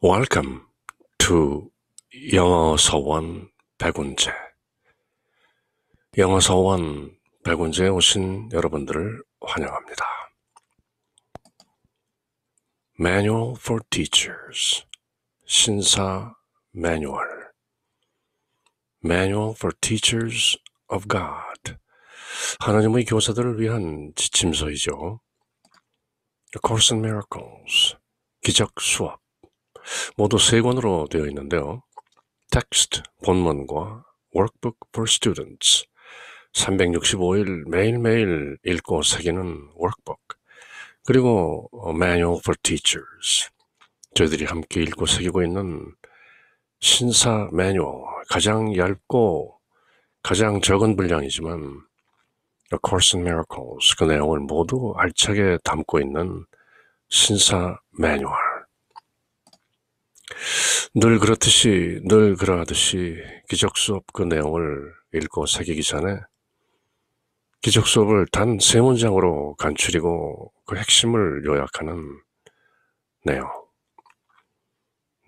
Welcome to 영어서원 백운제. 영어서원 백운제에 오신 여러분들을 환영합니다. Manual for Teachers 신사 매뉴얼 Manual for Teachers of God 하나님의 교사들을 위한 지침서이죠. The Course in Miracles 기적 수업 모두 세 권으로 되어 있는데요. 텍스트, 본문과 Workbook for Students 365일 매일매일 읽고 새기는 Workbook 그리고 어, Manual for Teachers 저희들이 함께 읽고 새기고 있는 신사 매뉴얼 가장 얇고 가장 적은 분량이지만 A Course in Miracles 그 내용을 모두 알차게 담고 있는 신사 매뉴얼 늘 그렇듯이 늘 그러하듯이 기적 수업 그 내용을 읽고 새기기 전에 기적 수업을 단 세 문장으로 간추리고 그 핵심을 요약하는 내용.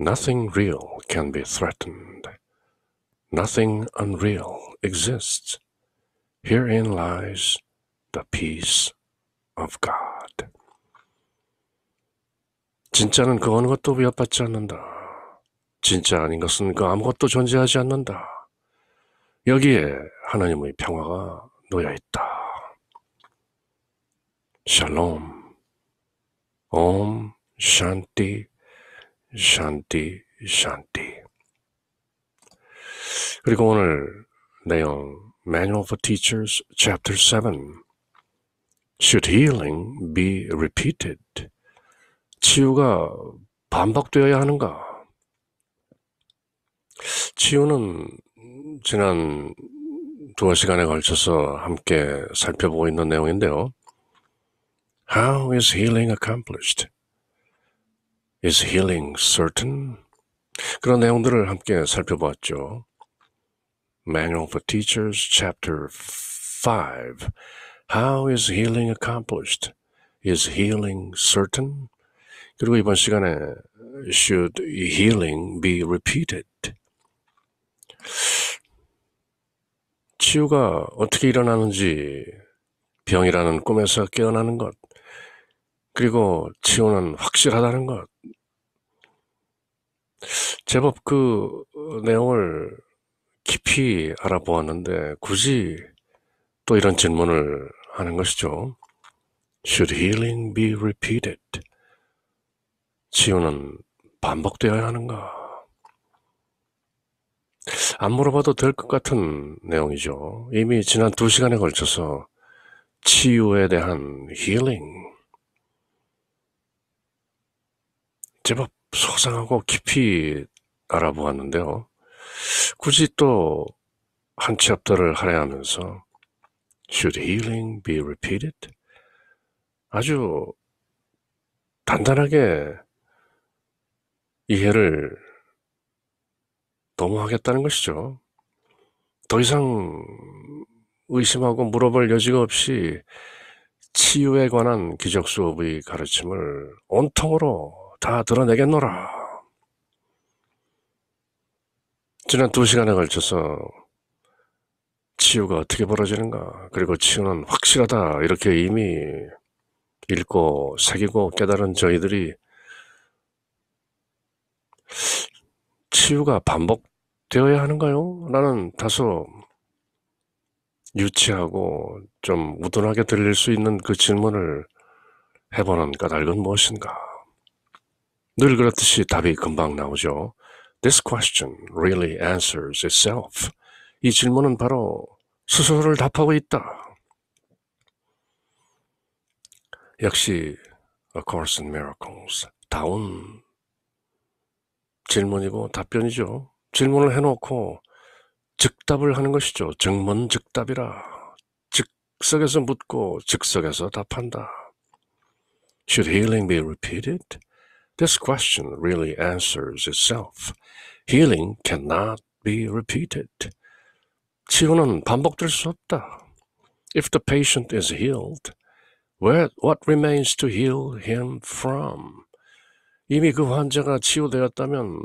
Nothing real can be threatened. Nothing unreal exists. Herein lies the peace of God. 진짜는 그 어느 것도 위협받지 않는다. 진짜 아닌 것은 그 아무것도 존재하지 않는다. 여기에 하나님의 평화가 놓여 있다. 샬롬, 옴, 샨티, 샨티, 샨티. 그리고 오늘 내용 Manual for Teachers Chapter 7 Should healing be repeated? 치유가 반복되어야 하는가? 치유는 지난 두어 시간에 걸쳐서 함께 살펴보고 있는 내용인데요. How is healing accomplished? Is healing certain? 그런 내용들을 함께 살펴보았죠. Manual for Teachers, Chapter 5. How is healing accomplished? Is healing certain? 그리고 이번 시간에 Should healing be repeated? 치유가 어떻게 일어나는지, 병이라는 꿈에서 깨어나는 것, 그리고 치유는 확실하다는 것. 제법 그 어, 내용을 깊이 알아보았는데, 굳이 또 이런 질문을 하는 것이죠. Should healing be repeated? 치유는 반복되어야 하는가? 안 물어봐도 될 것 같은 내용이죠. 이미 지난 두 시간에 걸쳐서 치유에 대한 힐링. 제법 소상하고 깊이 알아보았는데요. 굳이 또한치 앞더를 할애하면서 Should healing be repeated? 아주 단단하게 이해를 도모하겠다는 것이죠. 더 이상 의심하고 물어볼 여지가 없이 치유에 관한 기적 수업의 가르침을 온통으로 다 드러내겠노라. 지난 두 시간에 걸쳐서 치유가 어떻게 벌어지는가, 그리고 치유는 확실하다, 이렇게 이미 읽고 새기고 깨달은 저희들이 치유가 반복 되어야 하는가요? 라는 다소 유치하고 좀 우둔하게 들릴 수 있는 그 질문을 해보는 까닭은 무엇인가? 늘 그렇듯이 답이 금방 나오죠. This question really answers itself. 이 질문은 바로 스스로를 답하고 있다. 역시 A Course in Miracles 다운 질문이고 답변이죠. 질문을 해놓고 즉답을 하는 것이죠. 즉문즉답이라. 즉석에서 묻고 즉석에서 답한다. Should healing be repeated? This question really answers itself. Healing cannot be repeated. 치유는 반복될 수 없다. If the patient is healed, where, what remains to heal him from? 이미 그 환자가 치유되었다면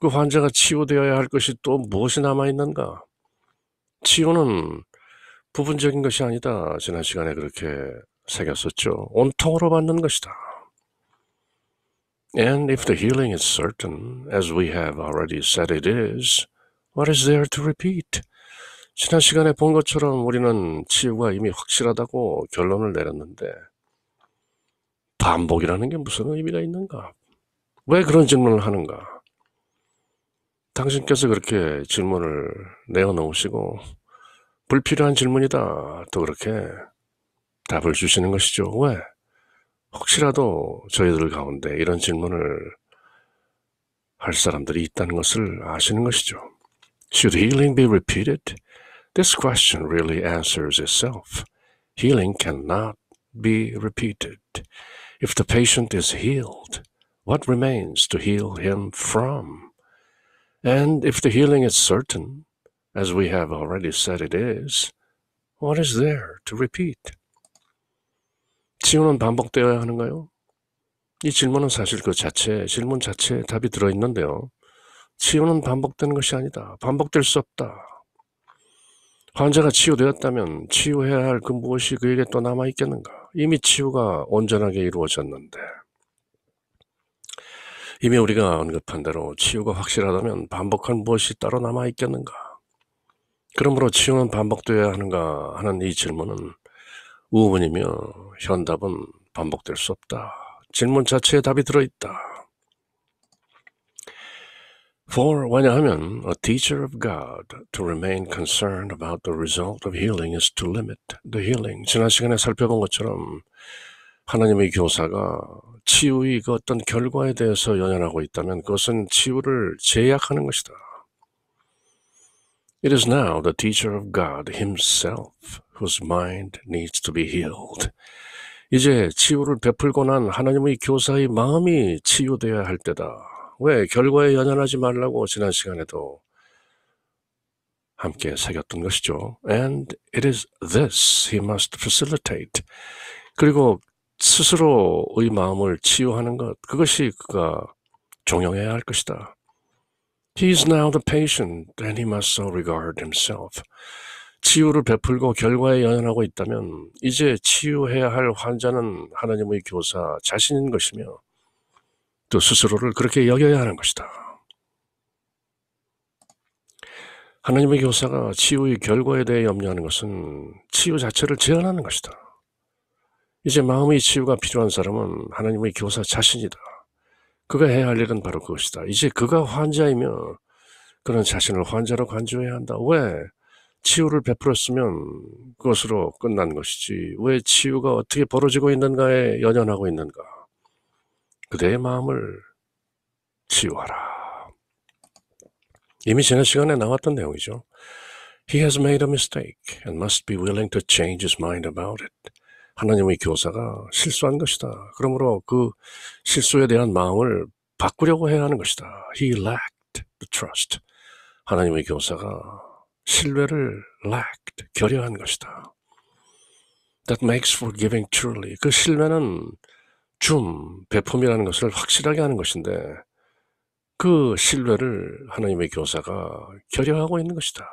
그 환자가 치유되어야 할 것이 또 무엇이 남아있는가? 치유는 부분적인 것이 아니다. 지난 시간에 그렇게 새겼었죠. 온통으로 받는 것이다. And if the healing is certain, as we have already said it is, what is there to repeat? 지난 시간에 본 것처럼 우리는 치유가 이미 확실하다고 결론을 내렸는데, 반복이라는 게 무슨 의미가 있는가? 왜 그런 질문을 하는가? 당신께서 그렇게 질문을 내어놓으시고 불필요한 질문이다 또 그렇게 답을 주시는 것이죠. 왜? 혹시라도 저희들 가운데 이런 질문을 할 사람들이 있다는 것을 아시는 것이죠. Should healing be repeated? This question really answers itself. Healing cannot be repeated. If the patient is healed, what remains to heal him from? And if the healing is certain, as we have already said it is, what is there to repeat? 치유는 반복되어야 하는가요? 이 질문은 사실 그 자체, 질문 자체에 답이 들어있는데요. 치유는 반복되는 것이 아니다. 반복될 수 없다. 환자가 치유되었다면 치유해야 할 그 무엇이 그에게 또 남아있겠는가? 이미 치유가 온전하게 이루어졌는데. 이미 우리가 언급한 대로 치유가 확실하다면 반복한 무엇이 따로 남아 있겠는가? 그러므로 치유는 반복되어야 하는가 하는 이 질문은 우문이며 현답은 반복될 수 없다. 질문 자체에 답이 들어있다. For 왜냐하면 a teacher of God to remain concerned about the result of healing is to limit the healing. 지난 시간에 살펴본 것처럼 하나님의 교사가 치유의 그 어떤 결과에 대해서 연연하고 있다면 그것은 치유를 제약하는 것이다. It is now the teacher of God himself whose mind needs to be healed. 이제 치유를 베풀고 난 하나님의 교사의 마음이 치유되어야 할 때다. 왜 결과에 연연하지 말라고 지난 시간에도 함께 새겼던 것이죠. And it is this he must facilitate. 그리고 스스로의 마음을 치유하는 것, 그것이 그가 종용해야 할 것이다. He is now the patient and he must so regard himself. 치유를 베풀고 결과에 연연하고 있다면 이제 치유해야 할 환자는 하나님의 교사 자신인 것이며 또 스스로를 그렇게 여겨야 하는 것이다. 하나님의 교사가 치유의 결과에 대해 염려하는 것은 치유 자체를 제한하는 것이다. 이제 마음의 치유가 필요한 사람은 하나님의 교사 자신이다. 그가 해야 할 일은 바로 그것이다. 이제 그가 환자이며 그는 자신을 환자로 간주해야 한다. 왜? 치유를 베풀었으면 그것으로 끝난 것이지. 왜 치유가 어떻게 벌어지고 있는가에 연연하고 있는가? 그대의 마음을 치유하라. 이미 지난 시간에 나왔던 내용이죠. He has made a mistake and must be willing to change his mind about it. 하나님의 교사가 실수한 것이다. 그러므로 그 실수에 대한 마음을 바꾸려고 해야 하는 것이다. He lacked the trust. 하나님의 교사가 신뢰를 lacked, 결여한 것이다. That makes forgiving truly. 그 신뢰는 줌, 배품이라는 것을 확실하게 하는 것인데 그 신뢰를 하나님의 교사가 결여하고 있는 것이다.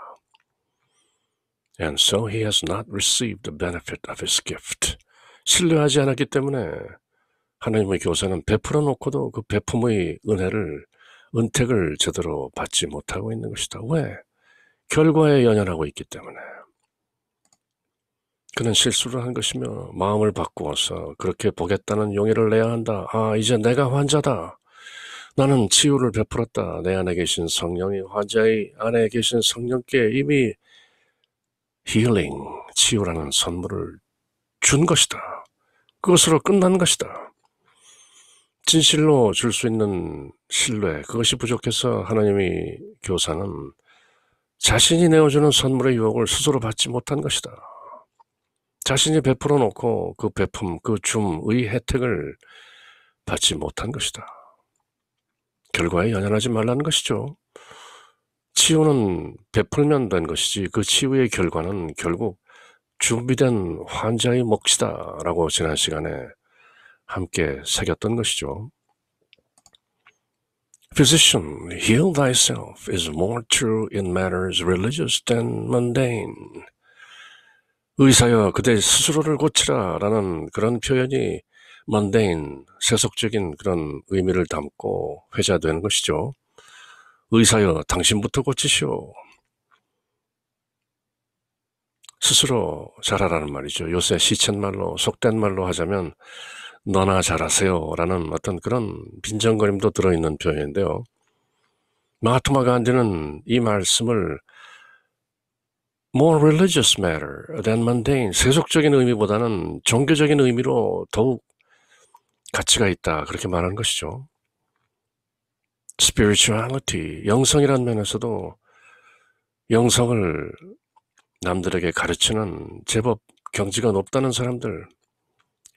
And so he has not received the benefit of his gift. 신뢰하지 않았기 때문에 하나님의 교사는 베풀어 놓고도 그 베품의 은혜를 은택을 제대로 받지 못하고 있는 것이다. 왜? 결과에 연연하고 있기 때문에. 그는 실수를 한 것이며 마음을 바꾸어서 그렇게 보겠다는 용의를 내야 한다. 아, 이제 내가 환자다. 나는 치유를 베풀었다. 내 안에 계신 성령이 환자의 안에 계신 성령께 이미 힐링, 치유라는 선물을 준 것이다. 그것으로 끝난 것이다. 진실로 줄 수 있는 신뢰, 그것이 부족해서 하나님의 교사는 자신이 내어주는 선물의 유혹을 스스로 받지 못한 것이다. 자신이 베풀어 놓고 그 베품, 그 줌의 혜택을 받지 못한 것이다. 결과에 연연하지 말라는 것이죠. 치유는 베풀면 된 것이지 그 치유의 결과는 결국 준비된 환자의 몫이다 라고 지난 시간에 함께 새겼던 것이죠. Physician, heal thyself is more true in matters religious than mundane. 의사여 그대 스스로를 고치라 라는 그런 표현이 mundane, 세속적인 그런 의미를 담고 회자되는 것이죠. 의사여 당신부터 고치시오. 스스로 잘하라는 말이죠. 요새 시쳇말로 속된 말로 하자면 너나 잘하세요 라는 어떤 그런 빈정거림도 들어있는 표현인데요. 마하트마 간디는 이 말씀을 more religious matter than mundane 세속적인 의미보다는 종교적인 의미로 더욱 가치가 있다 그렇게 말하는 것이죠. spirituality, 영성이란 면에서도 영성을 남들에게 가르치는 제법 경지가 높다는 사람들.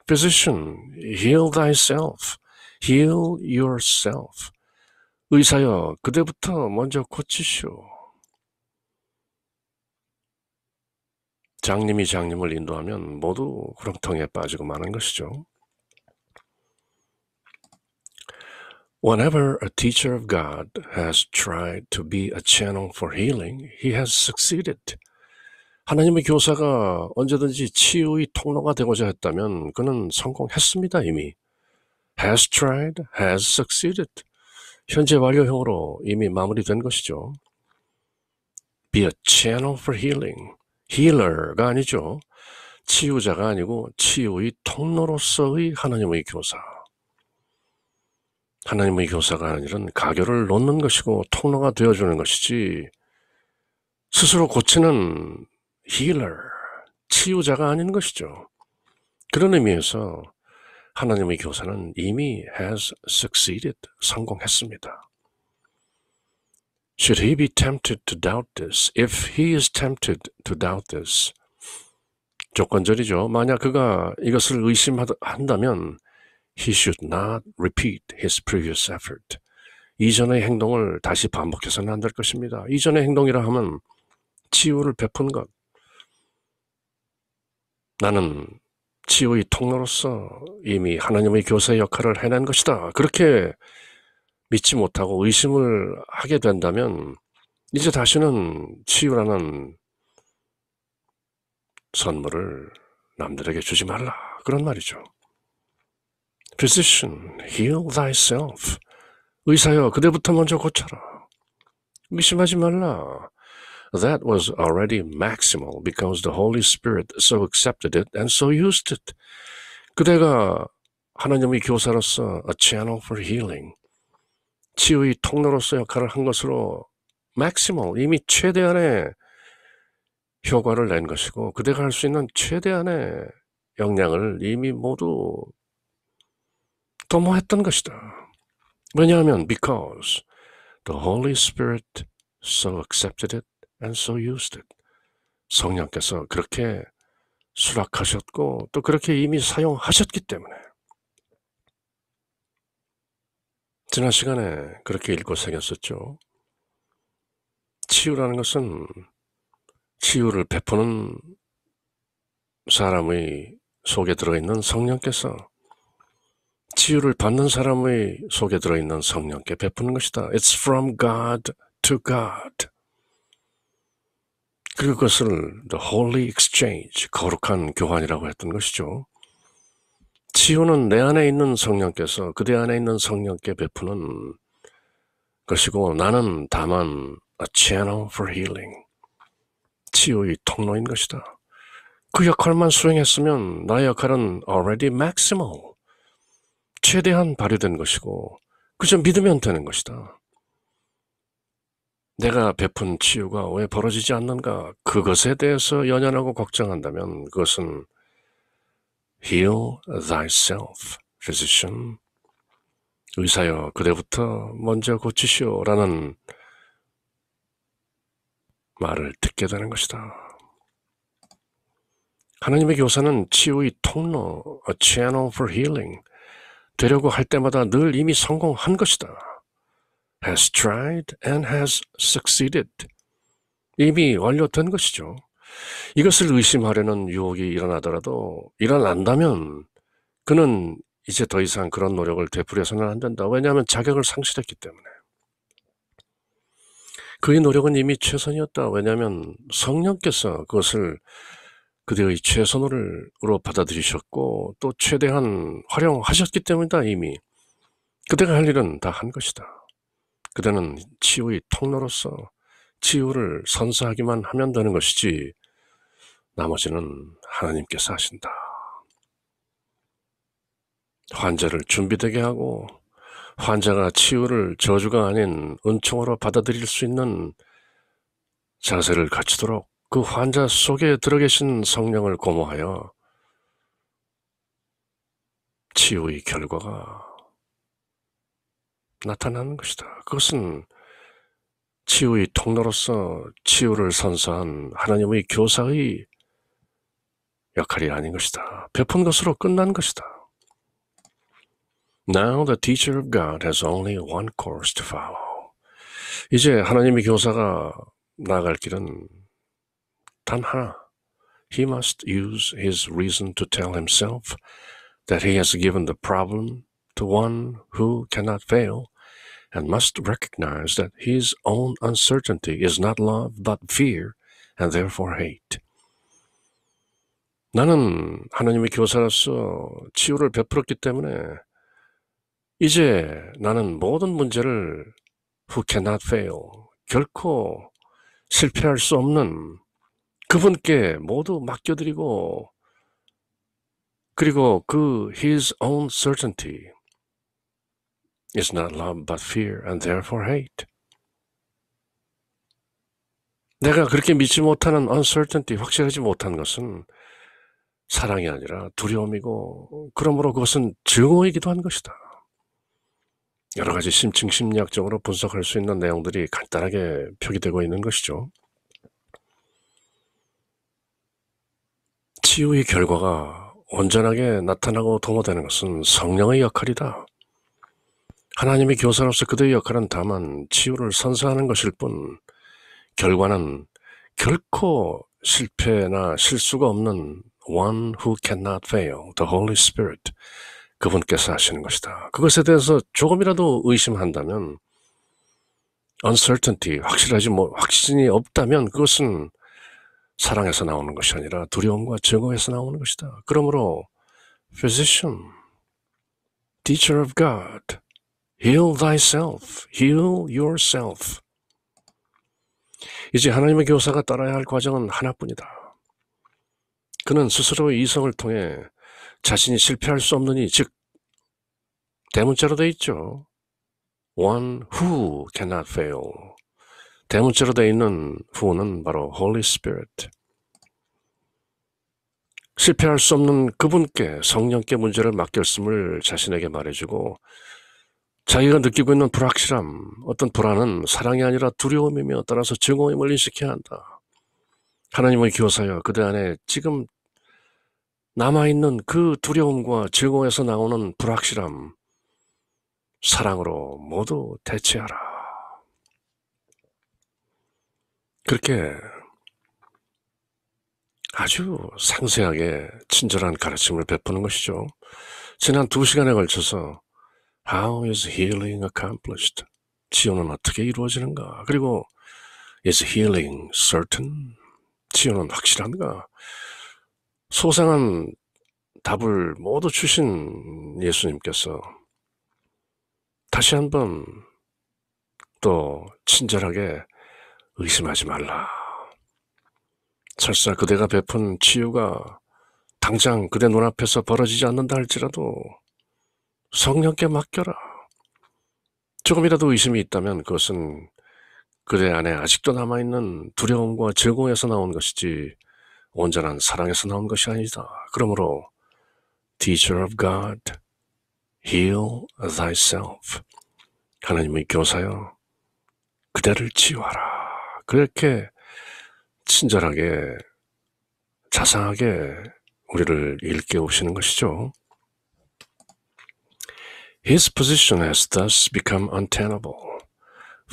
Physician, heal thyself. Heal yourself. 의사여, 그대부터 먼저 고치시오. 장님이 장님을 인도하면 모두 구렁텅이에 빠지고 마는 것이죠. Whenever a teacher of God has tried to be a channel for healing, he has succeeded. 하나님의 교사가 언제든지 치유의 통로가 되고자 했다면 그는 성공했습니다, 이미. has tried, has succeeded. 현재 완료형으로 이미 마무리된 것이죠. be a channel for healing. healer가 아니죠. 치유자가 아니고 치유의 통로로서의 하나님의 교사. 하나님의 교사가 아니라 가교를 놓는 것이고 통로가 되어주는 것이지 스스로 고치는 힐러, 치유자가 아닌 것이죠. 그런 의미에서 하나님의 교사는 이미 has succeeded, 성공했습니다. Should he be tempted to doubt this? If he is tempted to doubt this. 조건절이죠. 만약 그가 이것을 의심한다면 he should not repeat his previous effort. 이전의 행동을 다시 반복해서는 안 될 것입니다. 이전의 행동이라 하면 치유를 베푼 것. 나는 치유의 통로로서 이미 하나님의 교사의 역할을 해낸 것이다. 그렇게 믿지 못하고 의심을 하게 된다면 이제 다시는 치유라는 선물을 남들에게 주지 말라. 그런 말이죠. Physician, heal thyself. 의사여, 그대부터 먼저 고쳐라. 의심하지 말라. That was already maximal because the Holy Spirit so accepted it and so used it. 그대가 하나님의 교사로서 a channel for healing, 치유의 통로로서 역할을 한 것으로 maximal, 이미 최대한의 효과를 낸 것이고 그대가 할 수 있는 최대한의 역량을 이미 모두 도모했던 것이다. 왜냐하면 because the Holy Spirit so accepted it and so used it. 성령께서 그렇게 수락하셨고 또 그렇게 이미 사용하셨기 때문에 지난 시간에 그렇게 읽고 생겼었죠 치유라는 것은 치유를 베푸는 사람의 속에 들어있는 성령께서 치유를 받는 사람의 속에 들어있는 성령께 베푸는 것이다. It's from God to God. 그리고 그것을 the holy exchange, 거룩한 교환이라고 했던 것이죠. 치유는 내 안에 있는 성령께서 그대 안에 있는 성령께 베푸는 것이고 나는 다만 a channel for healing, 치유의 통로인 것이다. 그 역할만 수행했으면 나의 역할은 already maximal. 최대한 발효된 것이고 그저 믿으면 되는 것이다. 내가 베푼 치유가 왜 벌어지지 않는가? 그것에 대해서 연연하고 걱정한다면 그것은 Heal thyself, physician. 의사여, 그대부터 먼저 고치시오. 라는 말을 듣게 되는 것이다. 하나님의 교사는 치유의 통로, a channel for healing. 되려고 할 때마다 늘 이미 성공한 것이다. has tried and has succeeded. 이미 완료된 것이죠. 이것을 의심하려는 유혹이 일어나더라도 일어난다면 그는 이제 더 이상 그런 노력을 되풀여서는 안 된다. 왜냐하면 자격을 상실했기 때문에. 그의 노력은 이미 최선이었다. 왜냐하면 성령께서 그것을 그대의 최선으로 받아들이셨고 또 최대한 활용하셨기 때문이다 이미 그대가 할 일은 다 한 것이다. 그대는 치유의 통로로서 치유를 선사하기만 하면 되는 것이지 나머지는 하나님께서 하신다. 환자를 준비되게 하고 환자가 치유를 저주가 아닌 은총으로 받아들일 수 있는 자세를 갖추도록 그 환자 속에 들어계신 성령을 고모하여 치유의 결과가 나타나는 것이다. 그것은 치유의 통로로서 치유를 선사한 하나님의 교사의 역할이 아닌 것이다. 베푼 것으로 끝난 것이다. Now the teacher of God has only one course to follow. 이제 하나님의 교사가 나갈 길은 tanha. He must use his reason to tell himself that he has given the problem to one who cannot fail and must recognize that his own uncertainty is not love but fear and therefore hate. 나는 하나님의 교사로서 치유를 베풀었기 때문에 이제 나는 모든 문제를 who cannot fail, 결코 실패할 수 없는 그분께 모두 맡겨드리고 그리고 그 his own certainty is not love but fear and therefore hate. 내가 그렇게 믿지 못하는 uncertainty, 확실하지 못한 것은 사랑이 아니라 두려움이고 그러므로 그것은 증오이기도 한 것이다. 여러 가지 심층심리학적으로 분석할 수 있는 내용들이 간단하게 표기되고 있는 것이죠. 치유의 결과가 온전하게 나타나고 도모되는 것은 성령의 역할이다. 하나님의 교사로서 그들의 역할은 다만 치유를 선사하는 것일 뿐 결과는 결코 실패나 실수가 없는 one who cannot fail, the Holy Spirit 그분께서 하시는 것이다. 그것에 대해서 조금이라도 의심한다면 uncertainty, 확실하지 뭐 확신이 없다면 그것은 사랑에서 나오는 것이 아니라 두려움과 증오에서 나오는 것이다. 그러므로 physician, teacher of God, heal thyself, heal yourself. 이제 하나님의 교사가 따라야 할 과정은 하나뿐이다. 그는 스스로의 이성을 통해 자신이 실패할 수 없느니, 즉, 대문자로 되어 있죠. One who cannot fail. 대문자로 되어 있는 후는 바로 Holy Spirit. 실패할 수 없는 그분께 성령께 문제를 맡겼음을 자신에게 말해주고 자기가 느끼고 있는 불확실함, 어떤 불안은 사랑이 아니라 두려움이며 따라서 증오임을 인식해야 한다. 하나님을 기호사여 그대 안에 지금 남아있는 그 두려움과 증오에서 나오는 불확실함, 사랑으로 모두 대체하라. 그렇게 아주 상세하게 친절한 가르침을 베푸는 것이죠. 지난 두 시간에 걸쳐서 How is healing accomplished? 치유는 어떻게 이루어지는가? 그리고 Is healing certain? 치유는 확실한가? 소상한 답을 모두 주신 예수님께서 다시 한번 또 친절하게 의심하지 말라. 설사 그대가 베푼 치유가 당장 그대 눈앞에서 벌어지지 않는다 할지라도 성령께 맡겨라. 조금이라도 의심이 있다면 그것은 그대 안에 아직도 남아있는 두려움과 즐거움에서 나온 것이지 온전한 사랑에서 나온 것이 아니다. 그러므로 Teacher of God, heal thyself. 하나님의 교사여, 그대를 치유하라. 그렇게 친절하게 자상하게 우리를 일깨우시는 것이죠. His position has thus become untenable,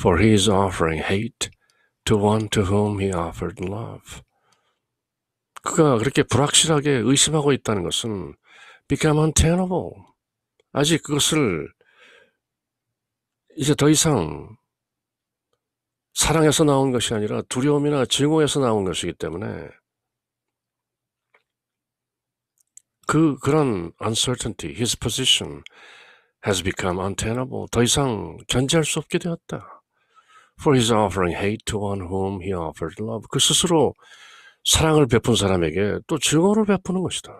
for he is offering hate to one to whom he offered love. 그가 그렇게 불확실하게 의심하고 있다는 것은 become untenable. 아직 그것을 이제 더 이상 사랑에서 나온 것이 아니라 두려움이나 증오에서 나온 것이기 때문에 그 그런 uncertainty, his position has become untenable. 더 이상 견제할 수 없게 되었다. For his offering hate to one whom he offered love. 그 스스로 사랑을 베푼 사람에게 또 증오를 베푸는 것이다.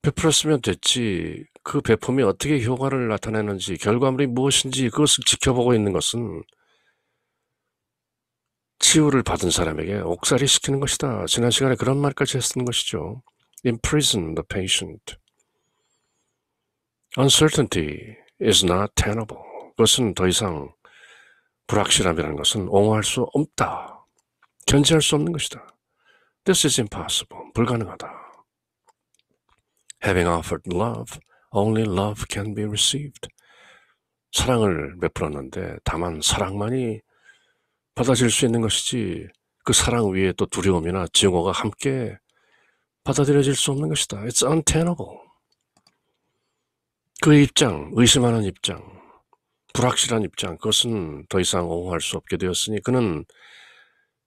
베풀었으면 됐지 그 베품이 어떻게 효과를 나타내는지 결과물이 무엇인지 그것을 지켜보고 있는 것은 치유를 받은 사람에게 옥살이 시키는 것이다. 지난 시간에 그런 말까지 했던 것이죠. Imprison the patient. Uncertainty is not tenable. 그것은 더 이상 불확실함이라는 것은 옹호할 수 없다. 견제할 수 없는 것이다. This is impossible. 불가능하다. Having offered love, only love can be received. 사랑을 베풀었는데 다만 사랑만이 받아들일 수 있는 것이지 그 사랑 위에 또 두려움이나 증오가 함께 받아들여질 수 없는 것이다. It's untenable. 그 입장, 의심하는 입장, 불확실한 입장, 그것은 더 이상 옹호할 수 없게 되었으니 그는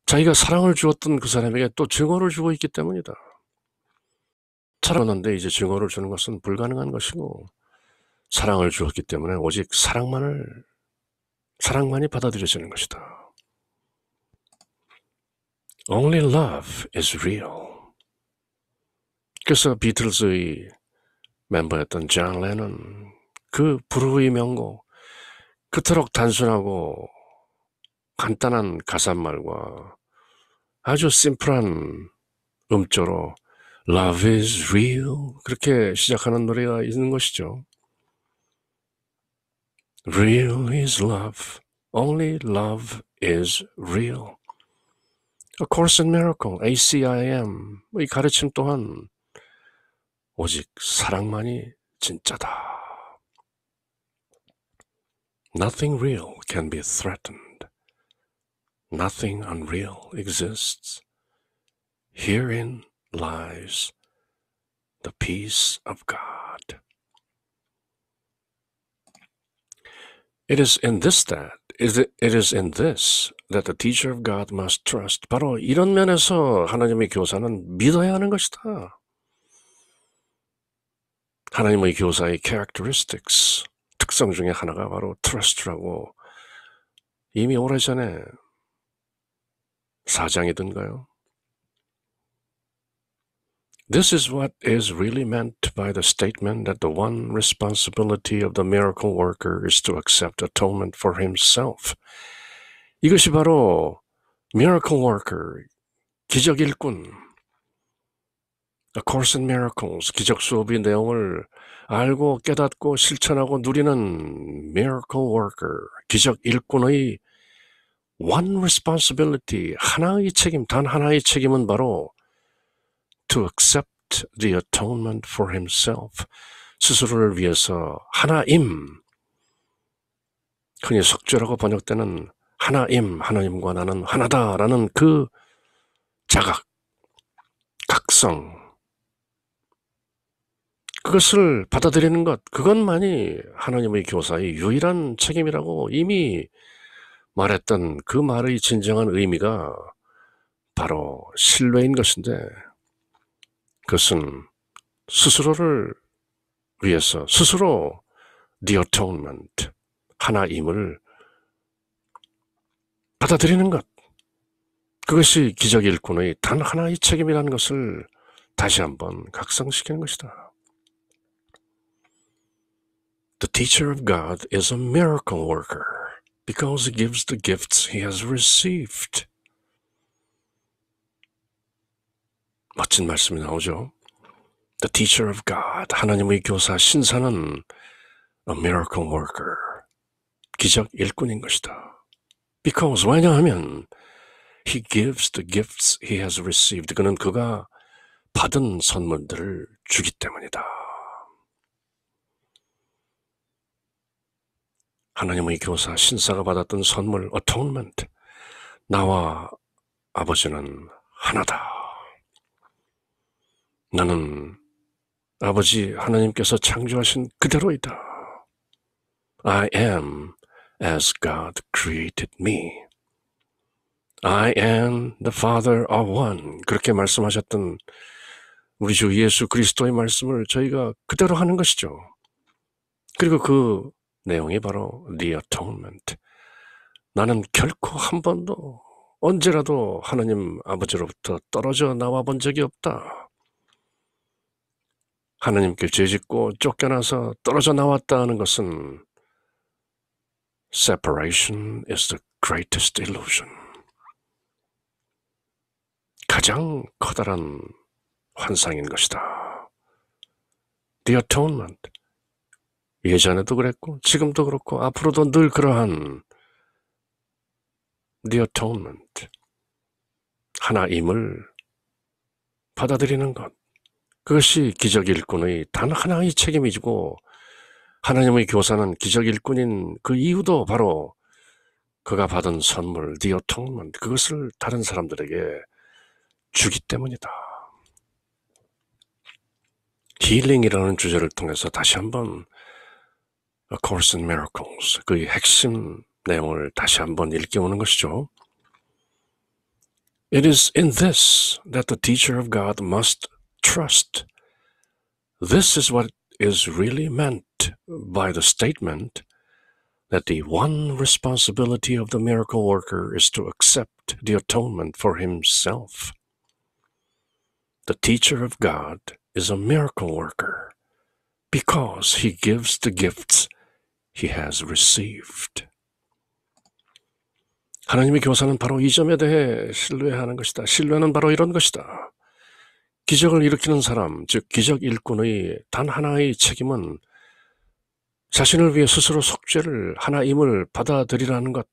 자기가 사랑을 주었던 그 사람에게 또 증오를 주고 있기 때문이다. 살아났는데 이제 증오를 주는 것은 불가능한 것이고 사랑을 주었기 때문에 오직 사랑만을 사랑만이 받아들여지는 것이다. Only love is real. 그래서 비틀즈의 멤버였던 존 레논 그부르의 명곡 그토록 단순하고 간단한 가사말과 아주 심플한 음조로 Love is real 그렇게 시작하는 노래가 있는 것이죠. Real is love. Only love is real. A Course in Miracle, ACIM 이 가르침 또한 오직 사랑만이 진짜다. Nothing real can be threatened. Nothing unreal exists. Herein lies the peace of God. It is in this that it is in this that the teacher of God must trust. 바로 이런 면에서 하나님의 교사는 믿어야 하는 것이다. 하나님의 교사의 characteristics, 특성 중에 하나가 바로 trust라고 이미 오래전에 사장이든가요? This is what is really meant by the statement that the one responsibility of the miracle worker is to accept atonement for himself 이것이 바로 miracle worker, 기적 일꾼, A Course in Miracles, 기적 수업의 내용을 알고 깨닫고 실천하고 누리는 miracle worker, 기적 일꾼의 one responsibility, 하나의 책임, 단 하나의 책임은 바로 to accept the atonement for himself, 스스로를 위해서 하나임, 흔히 속죄라고 번역되는 하나임, 하나님과 나는 하나다라는 그 자각, 각성, 그것을 받아들이는 것, 그것만이 하나님의 교사의 유일한 책임이라고 이미 말했던 그 말의 진정한 의미가 바로 신뢰인 것인데, 그것은 스스로를 위해서, 스스로 the atonement, 하나임을 받아들이는 것. 그것이 기적 일꾼의 단 하나의 책임이라는 것을 다시 한번 각성시키는 것이다. The teacher of God is a miracle worker because he gives the gifts he has received. 멋진 말씀이 나오죠. The teacher of God, 하나님의 교사, 신사는 a miracle worker, 기적 일꾼인 것이다. Because 왜냐하면 he gives the gifts he has received. 그는 그가 받은 선물들을 주기 때문이다. 하나님의 교사 신사가 받았던 선물 atonement 나와 아버지는 하나다. 나는 아버지 하나님께서 창조하신 그대로이다. I am as God created me. I am the father of one. 그렇게 말씀하셨던 우리 주 예수 그리스도의 말씀을 저희가 그대로 하는 것이죠. 그리고 그 내용이 바로 the atonement. 나는 결코 한 번도 언제라도 하나님 아버지로부터 떨어져 나와 본 적이 없다. 하나님께 죄짓고 쫓겨나서 떨어져 나왔다 는 것은 Separation is the greatest illusion. 가장 커다란 환상인 것이다. The atonement. 예전에도 그랬고 지금도 그렇고 앞으로도 늘 그러한 The atonement. 하나임을 받아들이는 것. 그것이 기적 일꾼의 단 하나의 책임이고 하나님의 교사는 기적일 뿐인 그 이유도 바로 그가 받은 선물, 디오통문, 그것을 다른 사람들에게 주기 때문이다. 힐링이라는 주제를 통해서 다시 한번 A Course in Miracles, 그의 핵심 내용을 다시 한번 일깨우는 것이죠. It is in this that the teacher of God must trust. This is what is really meant by the statement that the one responsibility of the miracle worker is to accept the atonement for himself. The teacher of God is a miracle worker because he gives the gifts he has received. 하나님의 교사는 바로 이 점에 대해 신뢰하는 것이다. 신뢰는 바로 이런 것이다. 기적을 일으키는 사람, 즉 기적 일꾼의 단 하나의 책임은 자신을 위해 스스로 속죄를 하나임을 받아들이라는 것.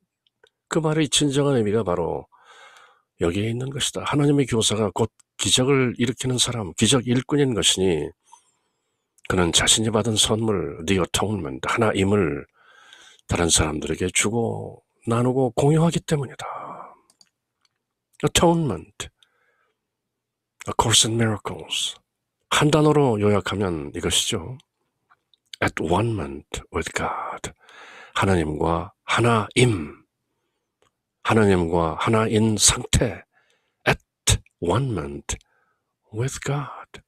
그 말의 진정한 의미가 바로 여기에 있는 것이다. 하나님의 교사가 곧 기적을 일으키는 사람, 기적 일꾼인 것이니 그는 자신이 받은 선물, 리어통트 하나임을 다른 사람들에게 주고 나누고 공유하기 때문이다. Atonement, A Course in Miracles. 한 단어로 요약하면 이것이죠. at onement with God. 하나님과 하나임. 하나님과 하나인 상태. at onement with God.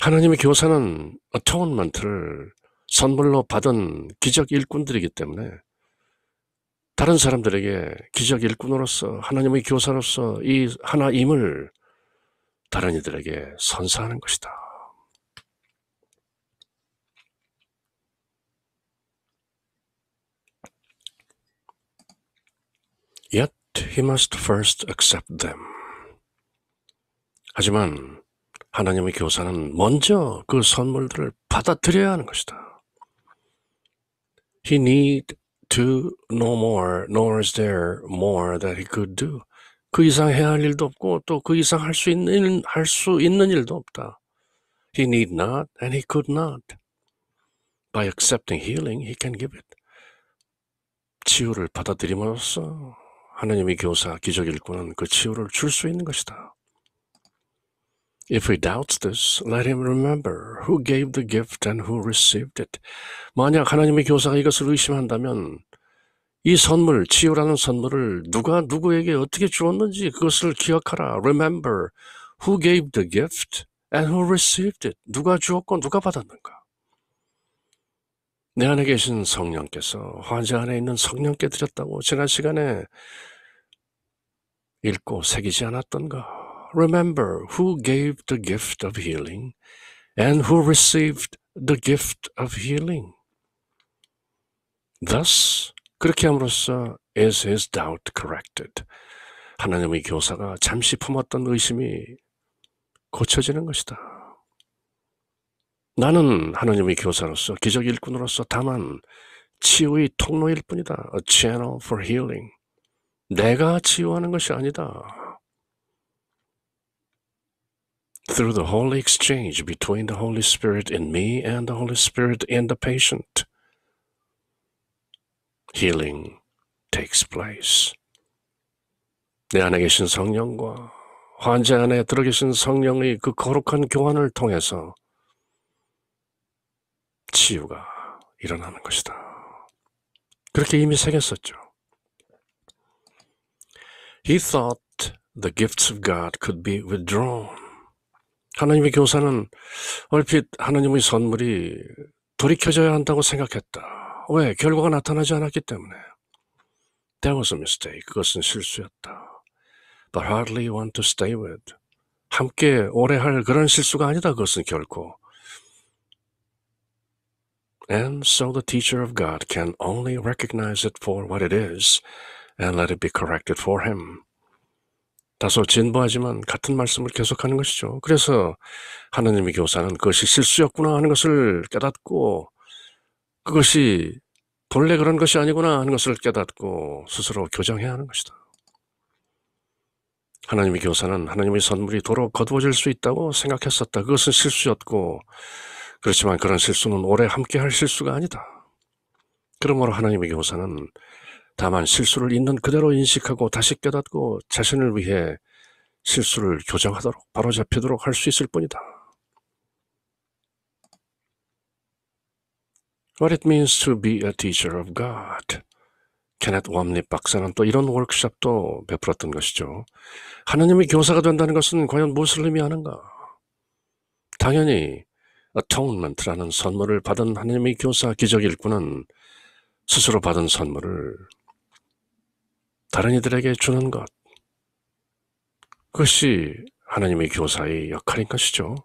하나님의 교사는 atonement를 선물로 받은 기적 일꾼들이기 때문에 다른 사람들에게 기적 일꾼으로서 하나님의 교사로서 이 하나임을 다른 이들에게 선사하는 것이다. He must first accept them. 하지만 하나님의 교사는 먼저 그 선물들을 받아들여야 하는 것이다. He need to know more, nor is there more that he could do. 그 이상 해야 할 일도 없고 또 그 이상 할 수 있는 할 수 있는 일도 없다. He need not and he could not. By accepting healing, he can give it. 치유를 받아들임으로써 하나님의 교사, 기적 일꾼은 그 치유를 줄 수 있는 것이다. If he doubts this, let him remember who gave the gift and who received it. 만약 하나님의 교사가 이것을 의심한다면 이 선물, 치유라는 선물을 누가 누구에게 어떻게 주었는지 그것을 기억하라. Remember who gave the gift and who received it. 누가 주었고 누가 받았는가. 내 안에 계신 성령께서 환자 안에 있는 성령께 드렸다고 지난 시간에 읽고 새기지 않았던가? Remember who gave the gift of healing and who received the gift of healing. Thus, 그렇게 함으로써 is his doubt corrected. 하나님의 교사가 잠시 품었던 의심이 고쳐지는 것이다. 나는 하나님의 교사로서 기적 일꾼으로서 다만 치유의 통로일 뿐이다. A channel for healing. 내가 치유하는 것이 아니다. Through the holy exchange between the Holy Spirit in me and the Holy Spirit in the patient, healing takes place. 내 안에 계신 성령과 환자 안에 들어계신 성령의 그 거룩한 교환을 통해서 치유가 일어나는 것이다. 그렇게 이미 새겼었죠. He thought the gifts of God could be withdrawn. 하나님의 교사는 얼핏 하나님의 선물이 돌이켜져야 한다고 생각했다. 왜? 결과가 나타나지 않았기 때문에. That was a mistake. 그것은 실수였다. But hardly one to stay with. 함께 오래 할 그런 실수가 아니다. 그것은 결코. and so the teacher of God can only recognize it for what it is and let it be corrected for him. 다소 진부하지만 같은 말씀을 계속하는 것이죠. 그래서 하나님의 교사는 그것이 실수였구나 하는 것을 깨닫고 그것이 본래 그런 것이 아니구나 하는 것을 깨닫고 스스로 교정해야 하는 것이다. 하나님의 교사는 하나님의 선물이 도로 거두어질 수 있다고 생각했었다. 그것은 실수였고 그렇지만 그런 실수는 오래 함께 할 실수가 아니다. 그러므로 하나님의 교사는 다만 실수를 있는 그대로 인식하고 다시 깨닫고 자신을 위해 실수를 교정하도록 바로잡히도록 할 수 있을 뿐이다. What it means to be a teacher of God. 케넷 웜리 박사는 또 이런 워크숍도 베풀었던 것이죠. 하나님의 교사가 된다는 것은 과연 무엇을 의미하는가? 당연히 atonement라는 선물을 받은 하나님의 교사 기적 일꾼은 스스로 받은 선물을 다른 이들에게 주는 것. 그것이 하나님의 교사의 역할인 것이죠.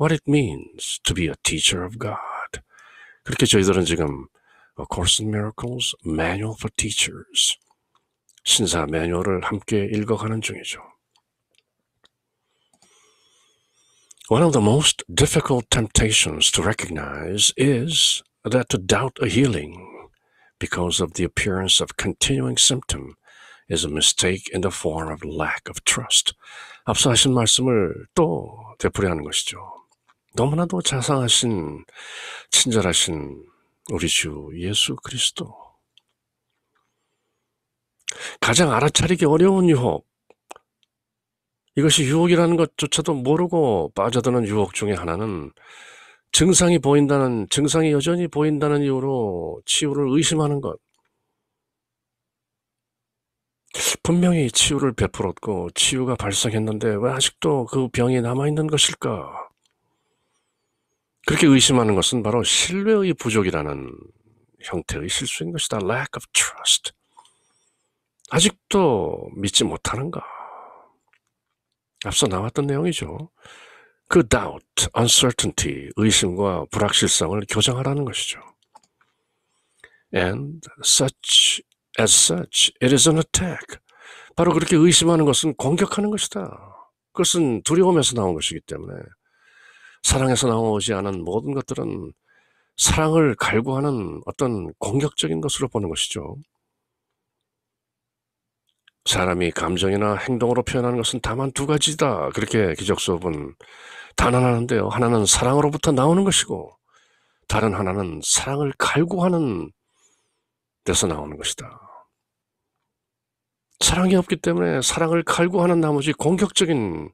What it means to be a teacher of God. 그렇게 저희들은 지금 A Course in Miracles Manual for Teachers 신사 매뉴얼을 함께 읽어가는 중이죠. One of the most difficult temptations to recognize is that to doubt a healing because of the appearance of continuing symptom is a mistake in the form of lack of trust. 앞서 하신 말씀을 또 되풀이하는 것이죠. 너무나도 자상하신 친절하신 우리 주 예수 그리스도 가장 알아차리기 어려운 유혹 이것이 유혹이라는 것조차도 모르고 빠져드는 유혹 중에 하나는 증상이 보인다는, 증상이 여전히 보인다는 이유로 치유를 의심하는 것. 분명히 치유를 베풀었고 치유가 발생했는데 왜 아직도 그 병이 남아있는 것일까? 그렇게 의심하는 것은 바로 신뢰의 부족이라는 형태의 실수인 것이다. Lack of trust. 아직도 믿지 못하는가? 앞서 나왔던 내용이죠. 그 doubt, uncertainty, 의심과 불확실성을 교정하라는 것이죠. And such as such, it is an attack. 바로 그렇게 의심하는 것은 공격하는 것이다. 그것은 두려움에서 나온 것이기 때문에 사랑에서 나오지 않은 모든 것들은 사랑을 갈구하는 어떤 공격적인 것으로 보는 것이죠. 사람이 감정이나 행동으로 표현하는 것은 다만 두 가지다. 그렇게 기적 수업은 단언하는데요. 하나는 사랑으로부터 나오는 것이고 다른 하나는 사랑을 갈구하는 데서 나오는 것이다. 사랑이 없기 때문에 사랑을 갈구하는 나머지 공격적인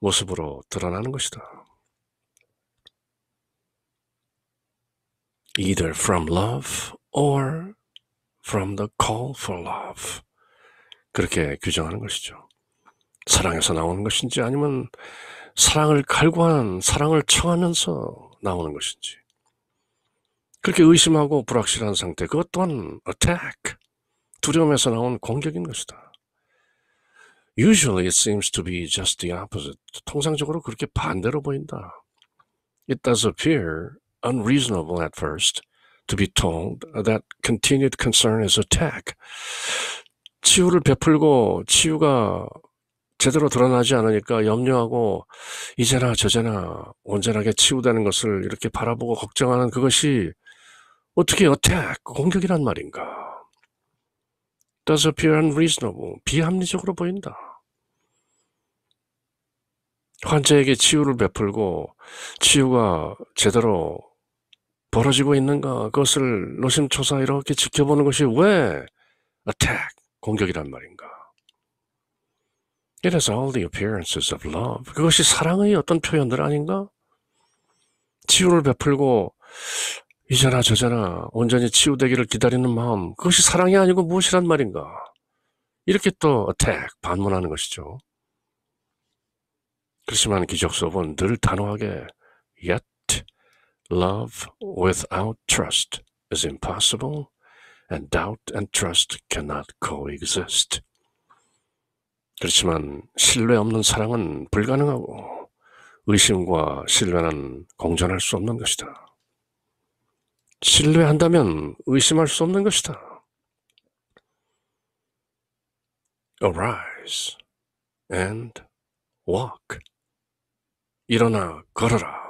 모습으로 드러나는 것이다. either from love or from the call for love. 그렇게 규정하는 것이죠. 사랑에서 나오는 것인지 아니면 사랑을 갈구한 사랑을 청하면서 나오는 것인지 그렇게 의심하고 불확실한 상태 그것 또한 attack 두려움에서 나온 공격인 것이다. Usually it seems to be just the opposite. 통상적으로 그렇게 반대로 보인다. It does appear unreasonable at first to be told that continued concern is attack. 치유를 베풀고 치유가 제대로 드러나지 않으니까 염려하고 이제나 저제나 온전하게 치유되는 것을 이렇게 바라보고 걱정하는 그것이 어떻게 어택 공격이란 말인가? does appear unreasonable 비합리적으로 보인다. 환자에게 치유를 베풀고 치유가 제대로 벌어지고 있는가 그것을 노심초사 이렇게 지켜보는 것이 왜 attack 공격이란 말인가? It h s all the appearances of love. 그것이 사랑의 어떤 표현들 아닌가? 치유를 베풀고 이제나 저제나 온전히 치유되기를 기다리는 마음 그것이 사랑이 아니고 무엇이란 말인가? 이렇게 또 attack, 반문하는 것이죠. 그렇지만 기적 수업은 늘 단호하게 Yet love without trust is impossible and doubt and trust cannot coexist. 그렇지만 신뢰 없는 사랑은 불가능하고 의심과 신뢰는 공존할 수 없는 것이다. 신뢰한다면 의심할 수 없는 것이다. Arise and walk. 일어나 걸어라.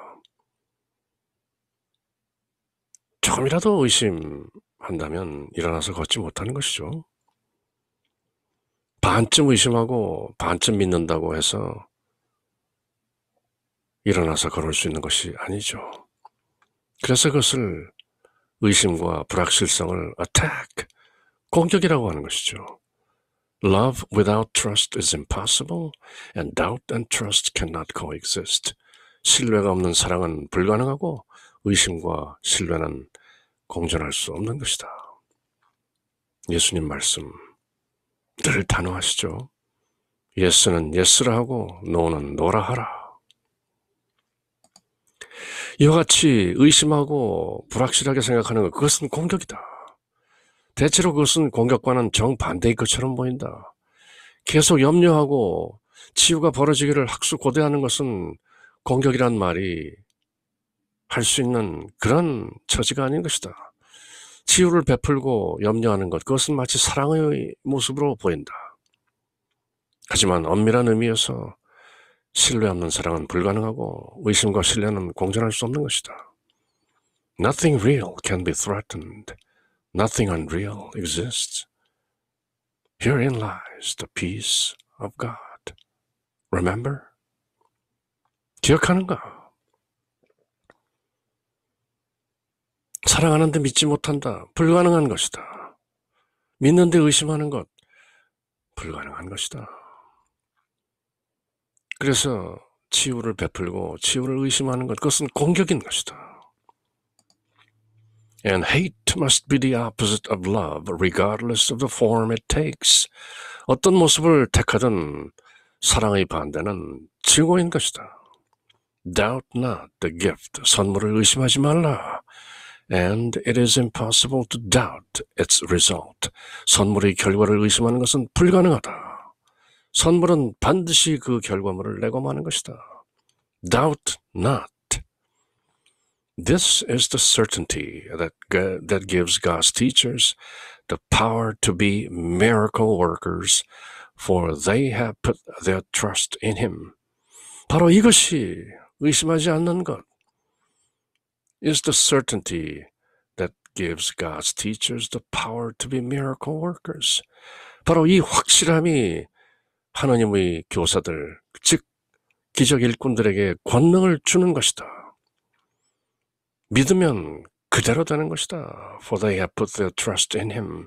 조금이라도 의심 한다면 일어나서 걷지 못하는 것이죠. 반쯤 의심하고 반쯤 믿는다고 해서 일어나서 걸을 수 있는 것이 아니죠. 그래서 그것을 의심과 불확실성을 attack, 공격이라고 하는 것이죠. Love without trust is impossible and doubt and trust cannot coexist. 신뢰가 없는 사랑은 불가능하고 의심과 신뢰는 공존할 수 없는 것이다. 예수님 말씀 늘 단호하시죠. 예스는 예스라 하고 노는 노라 하라. 이와 같이 의심하고 불확실하게 생각하는 것, 그것은 공격이다. 대체로 그것은 공격과는 정반대인 것처럼 보인다. 계속 염려하고 치유가 벌어지기를 학수 고대하는 것은 공격이란 말이 할수 있는 그런 처지가 아닌 것이다. 치유를 베풀고 염려하는 것, 그것은 마치 사랑의 모습으로 보인다. 하지만 엄밀한 의미에서 신뢰 없는 사랑은 불가능하고 의심과 신뢰는 공존할 수 없는 것이다. Nothing real can be threatened. Nothing unreal exists. Herein lies the peace of God. Remember? 기억하는가? 사랑하는데 믿지 못한다. 불가능한 것이다. 믿는데 의심하는 것. 불가능한 것이다. 그래서 치유를 베풀고 치유를 의심하는 것. 그것은 공격인 것이다. And hate must be the opposite of love, regardless of the form it takes. 어떤 모습을 택하든 사랑의 반대는 증오인 것이다. Doubt not the gift, 선물을 의심하지 말라. and it is impossible to doubt its result. 선물의 결과를 의심하는 것은 불가능하다. 선물은 반드시 그 결과물을 내고 마는 것이다. Doubt not. This is the certainty that, that gives God's teachers the power to be miracle workers, for they have put their trust in Him. 바로 이것이 의심하지 않는 것, is the certainty that gives God's teachers the power to be miracle workers. 바로 이 확실함이 하나님의 교사들, 즉 기적 일꾼들에게 권능을 주는 것이다. 믿으면 그대로 되는 것이다. For they have put their trust in him.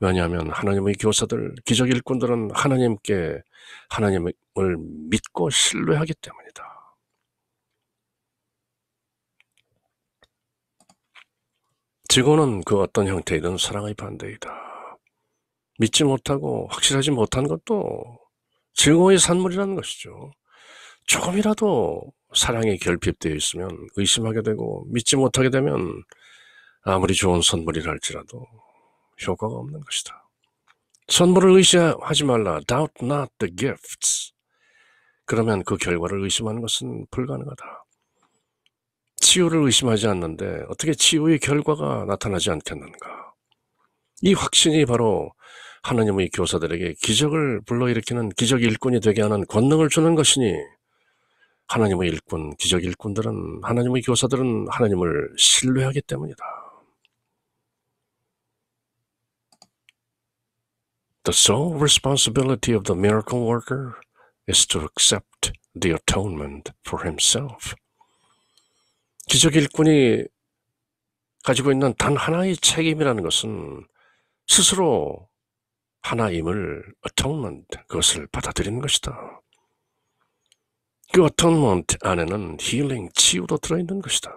왜냐하면 하나님의 교사들, 기적 일꾼들은 하나님께 하나님을 믿고 신뢰하기 때문이다. 지고는 그 어떤 형태이든 사랑의 반대이다. 믿지 못하고 확실하지 못한 것도 증오의 산물이라는 것이죠. 조금이라도 사랑에 결핍되어 있으면 의심하게 되고 믿지 못하게 되면 아무리 좋은 선물이랄지라도 효과가 없는 것이다. 선물을 의심하지 말라. Doubt not the gifts. 그러면 그 결과를 의심하는 것은 불가능하다. 치유를 의심하지 않는데 어떻게 치유의 결과가 나타나지 않겠는가. 이 확신이 바로 하나님의 교사들에게 기적을 불러일으키는 기적 일꾼이 되게 하는 권능을 주는 것이니 하나님의 일꾼, 기적 일꾼들은 하나님의 교사들은 하나님을 신뢰하기 때문이다. The sole responsibility of the miracle worker is to accept the atonement for himself. 기적 일꾼이 가지고 있는 단 하나의 책임이라는 것은 스스로 하나임을 atonement, 그것을 받아들이는 것이다. 그 atonement 안에는 healing, 치유도 들어있는 것이다.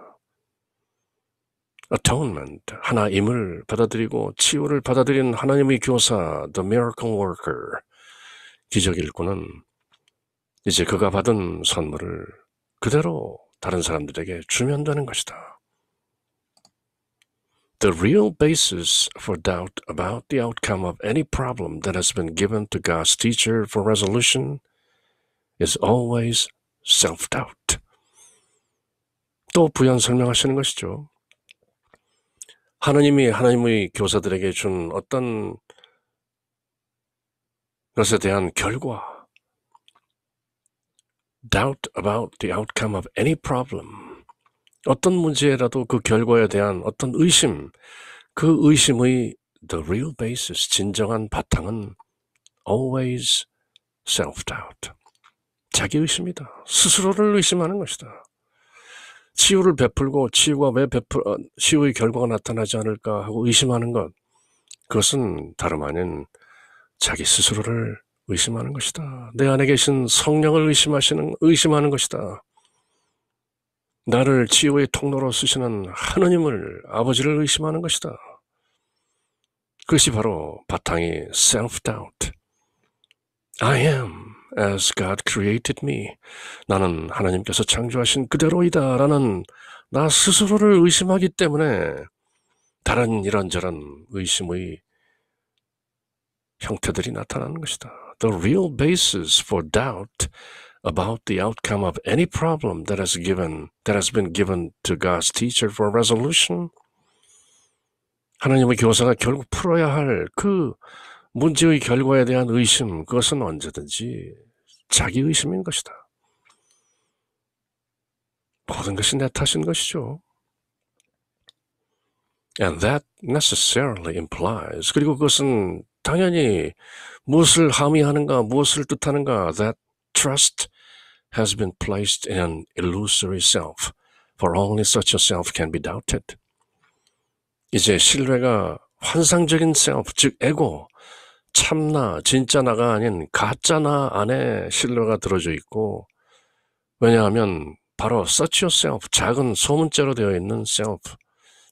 atonement, 하나임을 받아들이고 치유를 받아들인 하나님의 교사, the miracle worker, 기적 일꾼은 이제 그가 받은 선물을 그대로 다른 사람들에게 주면다는 것이다. The real basis for doubt about the outcome of any problem that has been given to God's teacher for resolution is always self-doubt. 또 부연 설명하시는 것이죠. 하나님이 하나님의 교사들에게 준 어떤 것에 대한 결과, doubt about the outcome of any problem. 어떤 문제라도 그 결과에 대한 어떤 의심, 그 의심의 the real basis, 진정한 바탕은 always self-doubt. 자기 의심이다. 스스로를 의심하는 것이다. 치유를 베풀고 치유가 왜 베풀, 어, 치유의 결과가 나타나지 않을까 하고 의심하는 것. 그것은 다름 아닌 자기 스스로를 의심하는 것이다. 내 안에 계신 성령을 의심하시는, 의심하는 것이다. 나를 지유의 통로로 쓰시는 하느님을, 아버지를 의심하는 것이다. 그것이 바로 바탕이 self-doubt. I am as God created me. 나는 하나님께서 창조하신 그대로이다. 라는 나 스스로를 의심하기 때문에 다른 이런저런 의심의 형태들이 나타나는 것이다. the real basis for doubt about the outcome of any problem that has given that has been given to God's teacher for resolution. 하나님의 교사가 결국 풀어야 할 그 문제의 결과에 대한 의심, 그것은 언제든지 자기 의심인 것이다. 모든 것이 내 탓인 것이죠. And that necessarily implies, 그리고 그것은 당연히 무엇을 함의하는가, 무엇을 뜻하는가. That trust has been placed in an illusory self, for only such a self can be doubted. 이제 신뢰가 환상적인 self, 즉 에고, 참나, 진짜나가 아닌 가짜나 안에 신뢰가 들어져 있고 왜냐하면 바로 such yourself, 작은 소문자로 되어 있는 self,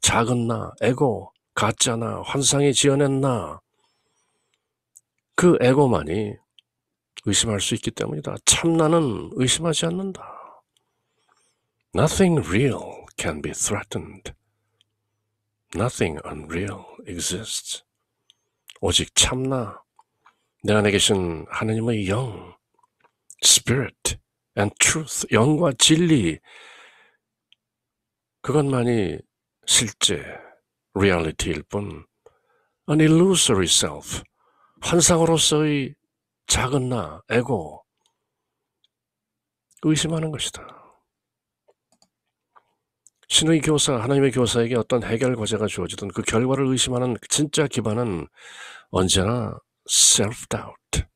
작은 나, 에고, 가짜나, 환상이 지어낸 나, 그 에고만이 의심할 수 있기 때문이다. 참나는 의심하지 않는다. Nothing real can be threatened. Nothing unreal exists. 오직 참나, 내 안에 계신 하느님의 영, spirit and truth, 영과 진리, 그것만이 실제, reality일 뿐, an illusory self, 환상으로서의 작은 나, 에고, 의심하는 것이다. 신의 교사, 하나님의 교사에게 어떤 해결 과제가 주어지든 그 결과를 의심하는 진짜 기반은 언제나 self-doubt,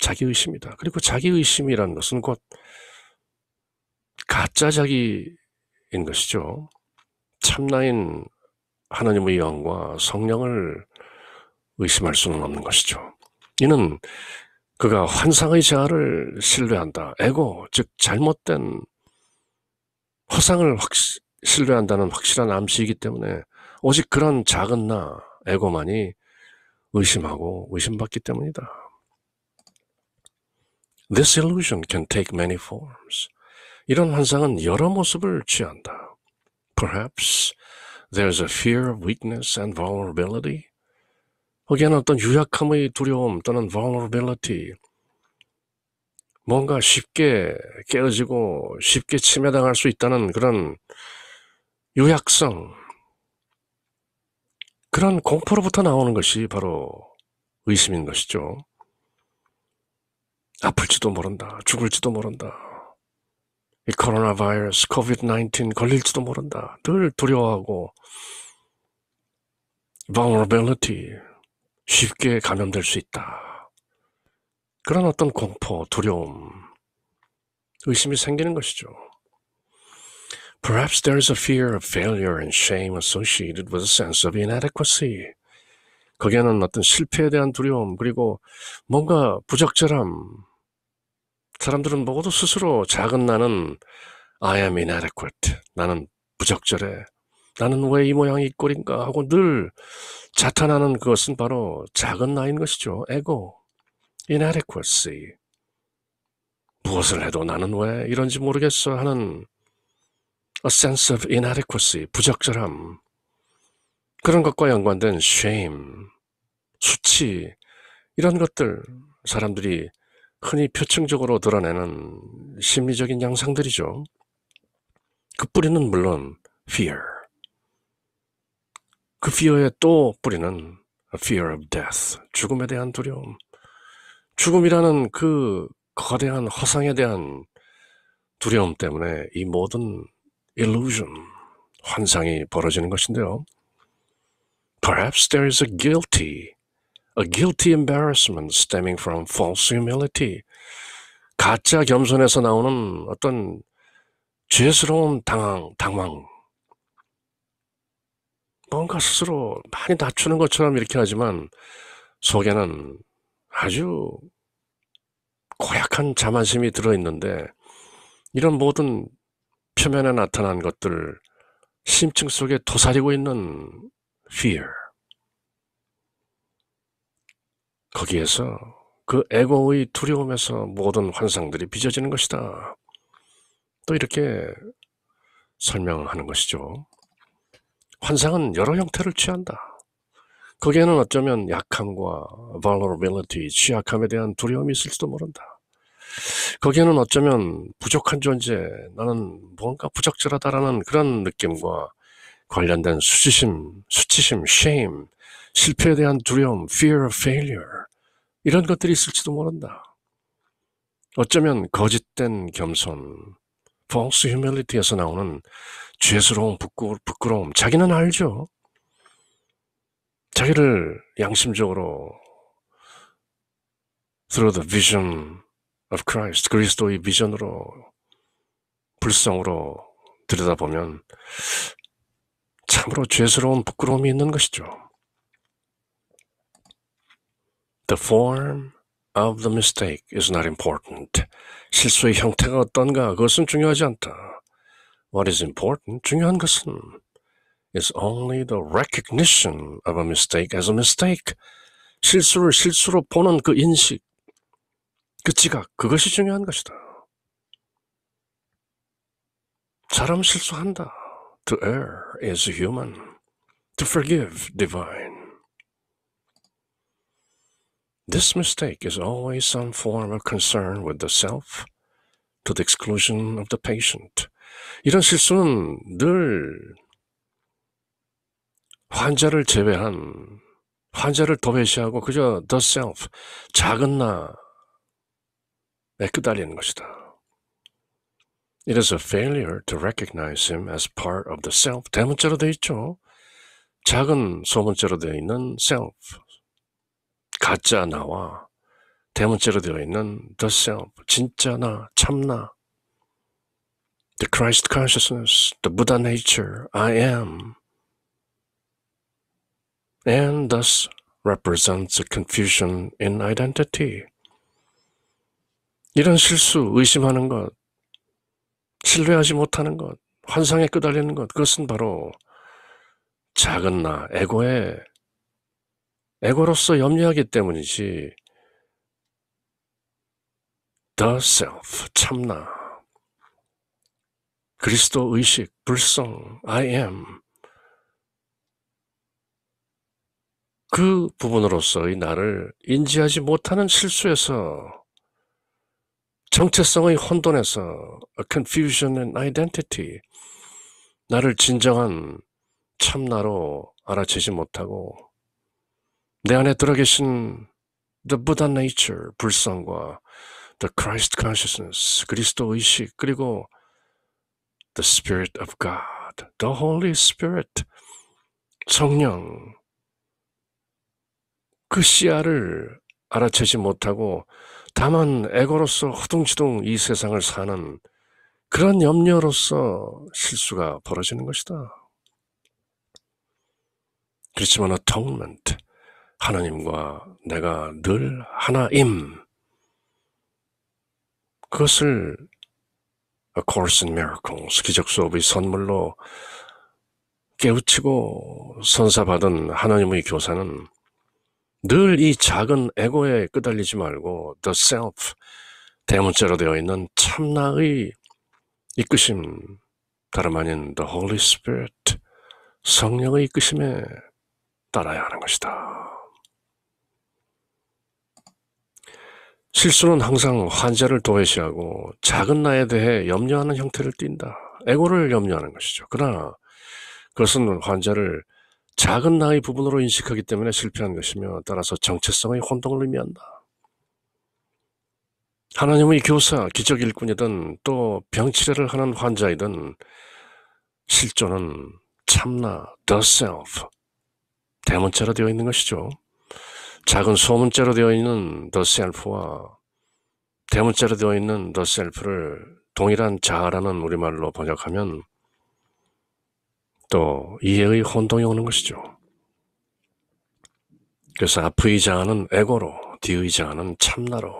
자기의심이다. 그리고 자기의심이라는 것은 곧 가짜 자기인 것이죠. 참나인 하나님의 영과 성령을 의심할 수는 없는 것이죠. 이는 그가 환상의 자아를 신뢰한다. 에고, 즉 잘못된 허상을 확, 신뢰한다는 확실한 암시이기 때문에 오직 그런 작은 나, 에고만이 의심하고 의심받기 때문이다. This illusion can take many forms. 이런 환상은 여러 모습을 취한다. Perhaps there's a fear of weakness and vulnerability. 거기에는 어떤 유약함의 두려움 또는 vulnerability, 뭔가 쉽게 깨어지고 쉽게 침해당할 수 있다는 그런 유약성, 그런 공포로부터 나오는 것이 바로 의심인 것이죠. 아플지도 모른다. 죽을지도 모른다. 이 코로나 바이러스, COVID-19 걸릴지도 모른다. 늘 두려워하고, vulnerability, 쉽게 감염될 수 있다. 그런 어떤 공포, 두려움, 의심이 생기는 것이죠. Perhaps there's a fear of failure and shame associated with a sense of inadequacy. 거기에는 어떤 실패에 대한 두려움, 그리고 뭔가 부적절함. 사람들은 먹어도 스스로 작은 나는 I am inadequate. 나는 부적절해. 나는 왜 이 모양이 꼴인가 하고 늘 자탄하는 그것은 바로 작은 나인 것이죠. 에고, inadequacy. 무엇을 해도 나는 왜 이런지 모르겠어 하는 a sense of inadequacy, 부적절함. 그런 것과 연관된 shame, 수치, 이런 것들, 사람들이 흔히 표층적으로 드러내는 심리적인 양상들이죠. 그 뿌리는 물론 fear. 그 fear의 또 뿌리는 fear of death, 죽음에 대한 두려움. 죽음이라는 그 거대한 허상에 대한 두려움 때문에 이 모든 illusion, 환상이 벌어지는 것인데요. Perhaps there is a guilty, a guilty embarrassment stemming from false humility. 가짜 겸손에서 나오는 어떤 죄스러운 당황, 당황, 뭔가 스스로 많이 낮추는 것처럼 이렇게 하지만 속에는 아주 고약한 자만심이 들어있는데 이런 모든 표면에 나타난 것들 심층 속에 도사리고 있는 fear 거기에서 그 에고의 두려움에서 모든 환상들이 빚어지는 것이다. 또 이렇게 설명하는 것이죠. 환상은 여러 형태를 취한다. 거기에는 어쩌면 약함과 vulnerability, 취약함에 대한 두려움이 있을지도 모른다. 거기에는 어쩌면 부족한 존재, 나는 뭔가 부적절하다라는 그런 느낌과 관련된 수치심, 수치심, shame, 실패에 대한 두려움, fear of failure, 이런 것들이 있을지도 모른다. 어쩌면 거짓된 겸손, false humility에서 나오는 죄스러움, 부끄러움, 자기는 알죠. 자기를 양심적으로 through the vision of Christ, 그리스도의 비전으로 불성으로 들여다보면 참으로 죄스러운 부끄러움이 있는 것이죠. The form of the mistake is not important. 실수의 형태가 어떤가 그것은 중요하지 않다. What is important, 중요한 것은 is only the recognition of a mistake as a mistake. 실수를 실수로 보는 그 인식, 그 지각, 그것이 중요한 것이다. 사람 실수한다. To err is human. To forgive, divine. This mistake is always some form of concern with the self to the exclusion of the patient. 이런 실수는 늘 환자를 제외한 환자를 도배시하고 그저 the self, 작은 나에 끄달리는 것이다. It is a failure to recognize him as part of the self. 대문자로 되어 있죠. 작은 소문자로 되어 있는 self. 가짜 나와 대문자로 되어 있는 the self. 진짜 나, 참나. the Christ consciousness, the Buddha nature, I am, and thus represents a confusion in identity. 이런 실수, 의심하는 것, 신뢰하지 못하는 것, 환상에 끄달리는 것, 그것은 바로 작은 나, 에고의 에고로서 염려하기 때문이지. The self, 참나. 그리스도 의식, 불성, I am. 그 부분으로서의 나를 인지하지 못하는 실수에서 정체성의 혼돈에서 confusion and identity 나를 진정한 참나로 알아채지 못하고 내 안에 들어계신 the Buddha nature 불성과 the Christ consciousness 그리스도 의식 그리고 the Spirit of God, the Holy Spirit, 성령. 그 씨앗을 알아채지 못하고 다만 에고로서 허둥지둥 이 세상을 사는 그런 염려로서 실수가 벌어지는 것이다. 그렇지만 atonement, 하나님과 내가 늘 하나임. 그것을 A Course in Miracles, 기적 수업의 선물로 깨우치고 선사받은 하나님의 교사는 늘 이 작은 에고에 끄달리지 말고 The Self, 대문자로 되어 있는 참나의 이끄심, 다름 아닌 The Holy Spirit, 성령의 이끄심에 따라야 하는 것이다. 실수는 항상 환자를 도외시하고 작은 나에 대해 염려하는 형태를 띈다. 에고를 염려하는 것이죠. 그러나 그것은 환자를 작은 나의 부분으로 인식하기 때문에 실패한 것이며 따라서 정체성의 혼동을 의미한다. 하나님의 교사, 기적 일꾼이든 또 병치료를 하는 환자이든 실존은 참나, the self, 대문자로 되어 있는 것이죠. 작은 소문자로 되어 있는 더 셀프와 대문자로 되어 있는 더 셀프를 동일한 자아라는 우리말로 번역하면 또 이해의 혼동이 오는 것이죠. 그래서 앞의 자아는 에고로, 뒤의 자아는 참나로,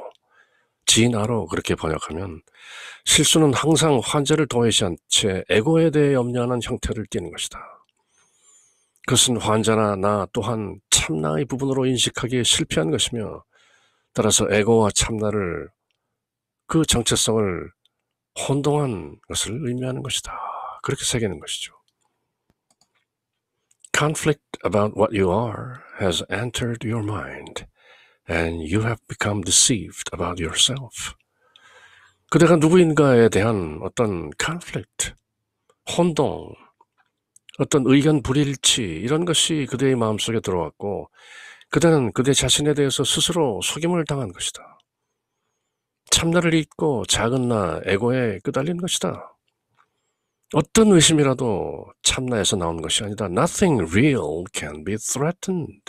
진아로 그렇게 번역하면 실수는 항상 환자를 동의시 한채 에고에 대해 염려하는 형태를 띠는 것이다. 그것은 환자나 나 또한 참나의 부분으로 인식하기에 실패한 것이며 따라서 에고와 참나를 그 정체성을 혼동한 것을 의미하는 것이다. 그렇게 새기는 것이죠. Conflict about what you are has entered your mind and you have become deceived about yourself. 그대가 누구인가에 대한 어떤 conflict, 혼동, 어떤 의견 불일치 이런 것이 그대의 마음속에 들어왔고 그대는 그대 자신에 대해서 스스로 속임을 당한 것이다. 참나를 잊고 작은 나 에고에 끄달린 것이다. 어떤 의심이라도 참나에서 나온 것이 아니다. Nothing real can be threatened.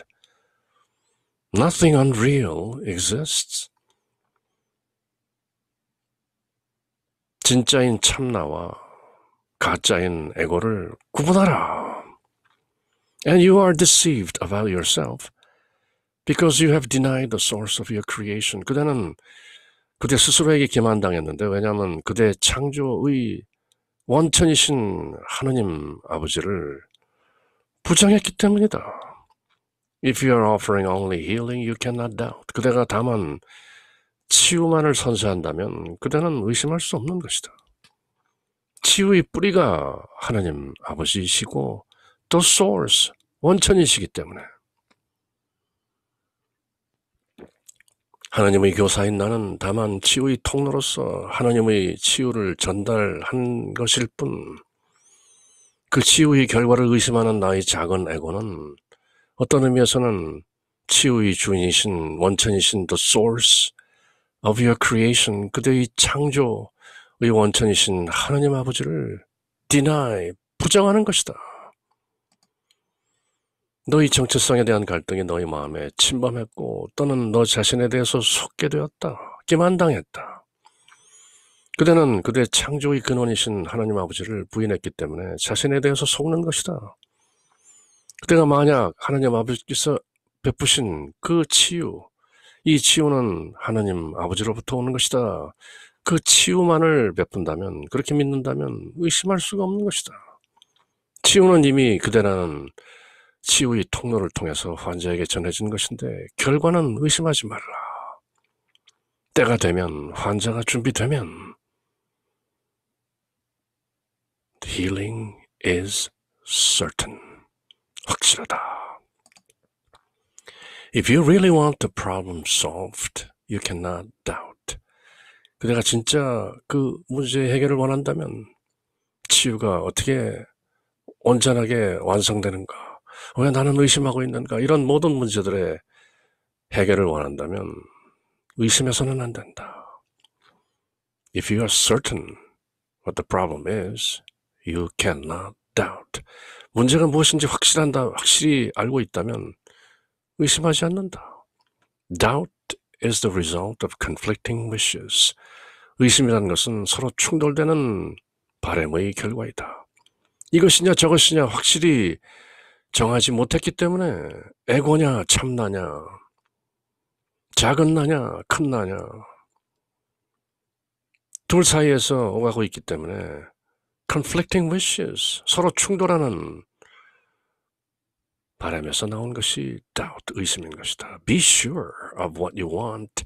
Nothing unreal exists. 진짜인 참나와 가짜인 에고를 구분하라. And you are deceived about yourself because you have denied the source of your creation. 그대는 그대 스스로에게 기만당했는데 왜냐하면 그대 창조의 원천이신 하느님 아버지를 부정했기 때문이다. If you are offering only healing, you cannot doubt. 그대가 다만 치유만을 선사한다면 그대는 의심할 수 없는 것이다. 치유의 뿌리가 하나님 아버지이시고 또 source, 원천이시기 때문에 하나님의 교사인 나는 다만 치유의 통로로서 하나님의 치유를 전달한 것일 뿐, 그 치유의 결과를 의심하는 나의 작은 에고는 어떤 의미에서는 치유의 주인이신 원천이신 the source of your creation, 그대의 창조, 의 원천이신 하나님 아버지를 deny, 부정하는 것이다. 너희 정체성에 대한 갈등이 너희 마음에 침범했고 또는 너 자신에 대해서 속게 되었다. 기만당했다. 그대는 그대 창조의 근원이신 하나님 아버지를 부인했기 때문에 자신에 대해서 속는 것이다. 그대가 만약 하나님 아버지께서 베푸신 그 치유, 이 치유는 하나님 아버지로부터 오는 것이다. 그 치유만을 베푼다면, 그렇게 믿는다면 의심할 수가 없는 것이다. 치유는 이미 그대라는 치유의 통로를 통해서 환자에게 전해진 것인데 결과는 의심하지 말라. 때가 되면 환자가 준비되면 healing is certain. 확실하다. If you really want the problem solved, you cannot doubt. 그대가 진짜 그 문제 해결을 원한다면 치유가 어떻게 온전하게 완성되는가? 왜 나는 의심하고 있는가? 이런 모든 문제들의 해결을 원한다면 의심해서는 안 된다. If you are certain what the problem is, you cannot doubt. 문제가 무엇인지 확실한다, 확실히 알고 있다면 의심하지 않는다. Doubt is the result of conflicting wishes. 의심이라는 것은 서로 충돌되는 바램의 결과이다. 이것이냐 저것이냐 확실히 정하지 못했기 때문에 애고냐 참나냐 작은 나냐 큰 나냐 둘 사이에서 오가고 있기 때문에 conflicting wishes 서로 충돌하는 바람에서 나온 것이 doubt, 의심인 것이다. Be sure of what you want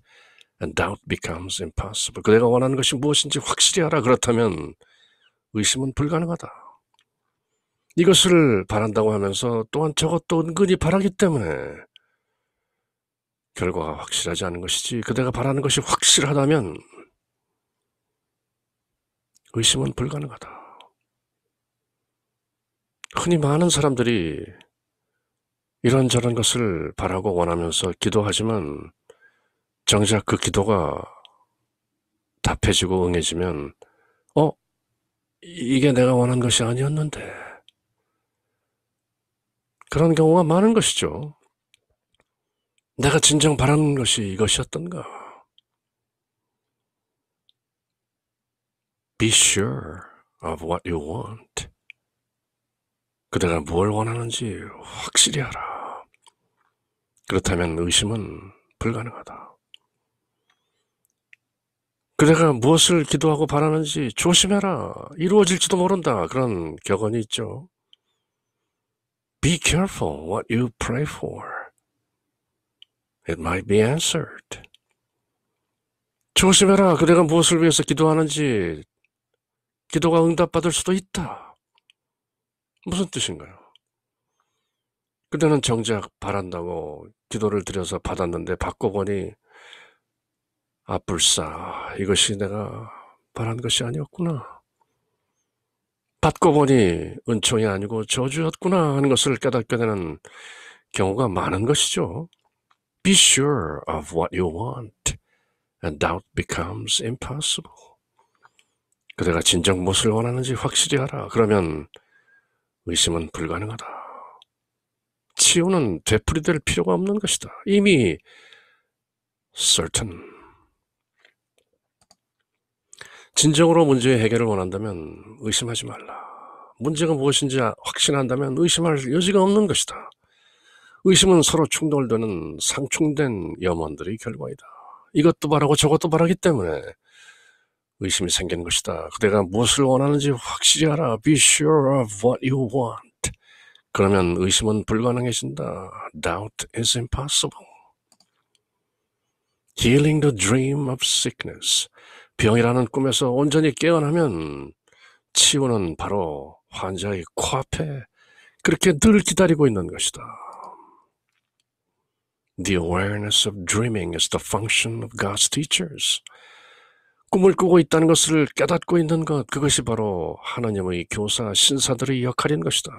and doubt becomes impossible. 그대가 원하는 것이 무엇인지 확실히 알아. 그렇다면 의심은 불가능하다. 이것을 바란다고 하면서 또한 저것도 은근히 바라기 때문에 결과가 확실하지 않은 것이지 그대가 바라는 것이 확실하다면 의심은 불가능하다. 흔히 많은 사람들이 이런저런 것을 바라고 원하면서 기도하지만 정작 그 기도가 답해지고 응해지면 어? 이게 내가 원한 것이 아니었는데 그런 경우가 많은 것이죠. 내가 진정 바라는 것이 이것이었던가. Be sure of what you want. 그대가 뭘 원하는지 확실히 알아. 그렇다면 의심은 불가능하다. 그대가 무엇을 기도하고 바라는지 조심해라. 이루어질지도 모른다. 그런 격언이 있죠. Be careful what you pray for. It might be answered. 조심해라. 그대가 무엇을 위해서 기도하는지 기도가 응답받을 수도 있다. 무슨 뜻인가요? 그대는 정작 바란다고 기도를 드려서 받았는데 받고 보니 아 불사 이것이 내가 바란 것이 아니었구나. 받고 보니 은총이 아니고 저주였구나 하는 것을 깨닫게 되는 경우가 많은 것이죠. Be sure of what you want and doubt becomes impossible. 그대가 진정 무엇을 원하는지 확실히 하라. 그러면 의심은 불가능하다. 시온은 되풀이될 필요가 없는 것이다. 이미 certain. 진정으로 문제 해결을 원한다면 의심하지 말라. 문제가 무엇인지 확신한다면 의심할 여지가 없는 것이다. 의심은 서로 충돌되는 상충된 염원들의 결과이다. 이것도 바라고 저것도 바라기 때문에 의심이 생기는 것이다. 그대가 무엇을 원하는지 확실히 알아. Be sure of what you want. 그러면 의심은 불가능해진다. Doubt is impossible. Healing the dream of sickness. 병이라는 꿈에서 온전히 깨어나면 치유는 바로 환자의 코앞에 그렇게 늘 기다리고 있는 것이다. The awareness of dreaming is the function of God's teachers. 꿈을 꾸고 있다는 것을 깨닫고 있는 것, 그것이 바로 하나님의 교사, 신사들의 역할인 것이다.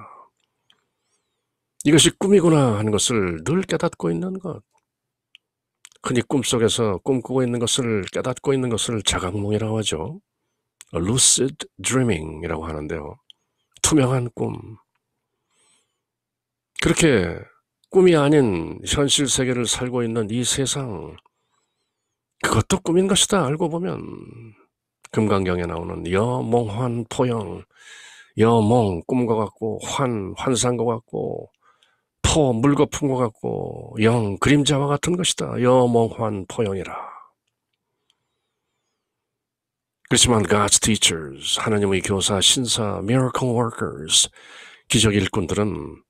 이것이 꿈이구나 하는 것을 늘 깨닫고 있는 것. 흔히 꿈속에서 꿈꾸고 있는 것을 깨닫고 있는 것을 자각몽이라고 하죠. lucid dreaming이라고 하는데요. 투명한 꿈. 그렇게 꿈이 아닌 현실 세계를 살고 있는 이 세상, 그것도 꿈인 것이다 알고 보면 금강경에 나오는 여몽환 포영, 여몽 꿈과 같고 환 환상과 같고 포 물거품과 같고 영 그림자와 같은 것이다. 여몽환 포영이라. 그렇지만 God's teachers, 하나님의 교사, 신사, miracle workers, 기적 일꾼들은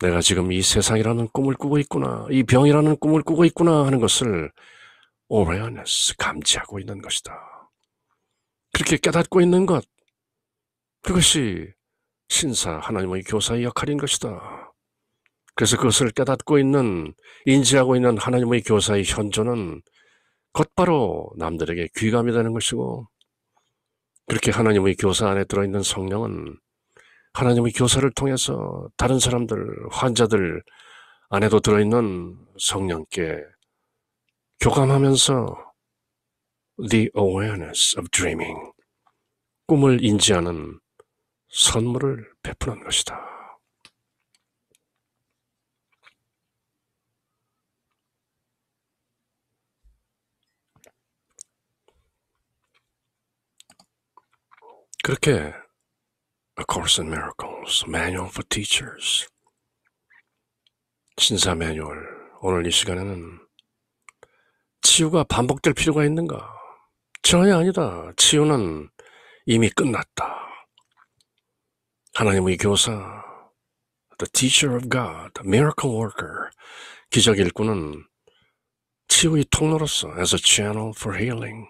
내가 지금 이 세상이라는 꿈을 꾸고 있구나, 이 병이라는 꿈을 꾸고 있구나 하는 것을 awareness, 감지하고 있는 것이다. 그렇게 깨닫고 있는 것, 그것이 신사, 하나님의 교사의 역할인 것이다. 그래서 그것을 깨닫고 있는, 인지하고 있는 하나님의 교사의 현존은 곧바로 남들에게 귀감이 되는 것이고, 그렇게 하나님의 교사 안에 들어있는 성령은 하나님의 교사를 통해서 다른 사람들, 환자들 안에도 들어있는 성령께 교감하면서 The awareness of dreaming, 꿈을 인지하는 선물을 베푸는 것이다. 그렇게 A Course in Miracles, Manual for Teachers, 신사 매뉴얼, 오늘 이 시간에는 치유가 반복될 필요가 있는가? 전혀 아니다. 치유는 이미 끝났다. 하나님의 교사, the teacher of God, the miracle worker, 기적 일꾼은 치유의 통로로서 as a channel for healing,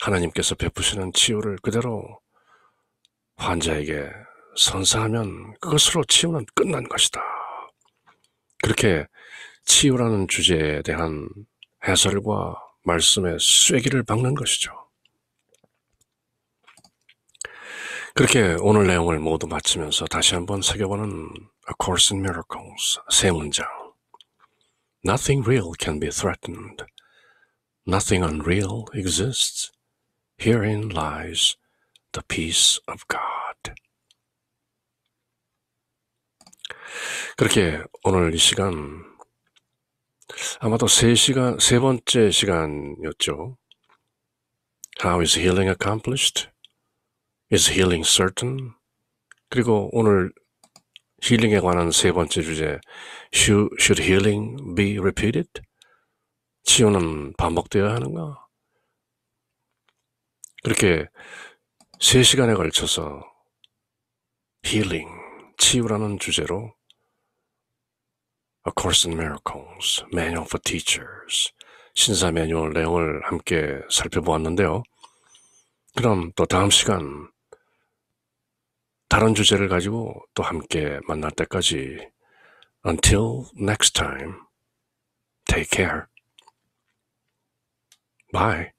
하나님께서 베푸시는 치유를 그대로 환자에게 선사하면 그것으로 치유는 끝난 것이다. 그렇게 치유라는 주제에 대한 해설과 말씀의 쐐기를 박는 것이죠. 그렇게 오늘 내용을 모두 마치면서 다시 한번 새겨보는 A Course in Miracles 세 문장 Nothing real can be threatened. Nothing unreal exists. Herein lies the peace of God. 그렇게 오늘 이 시간 아마도 세 시간 세 번째 시간이었죠. How is healing accomplished? Is healing certain? 그리고 오늘 힐링에 관한 세 번째 주제 Should, h e a l i n g be repeated? 치유는 반복되어야 하는가? 그렇게 세 시간에 걸쳐서 healing, 치유라는 주제로 A Course in Miracles, Manual for Teachers 신사 매뉴얼 내용을 함께 살펴보았는데요. 그럼 또 다음 시간 다른 주제를 가지고 또 함께 만날 때까지 Until next time, take care. Bye.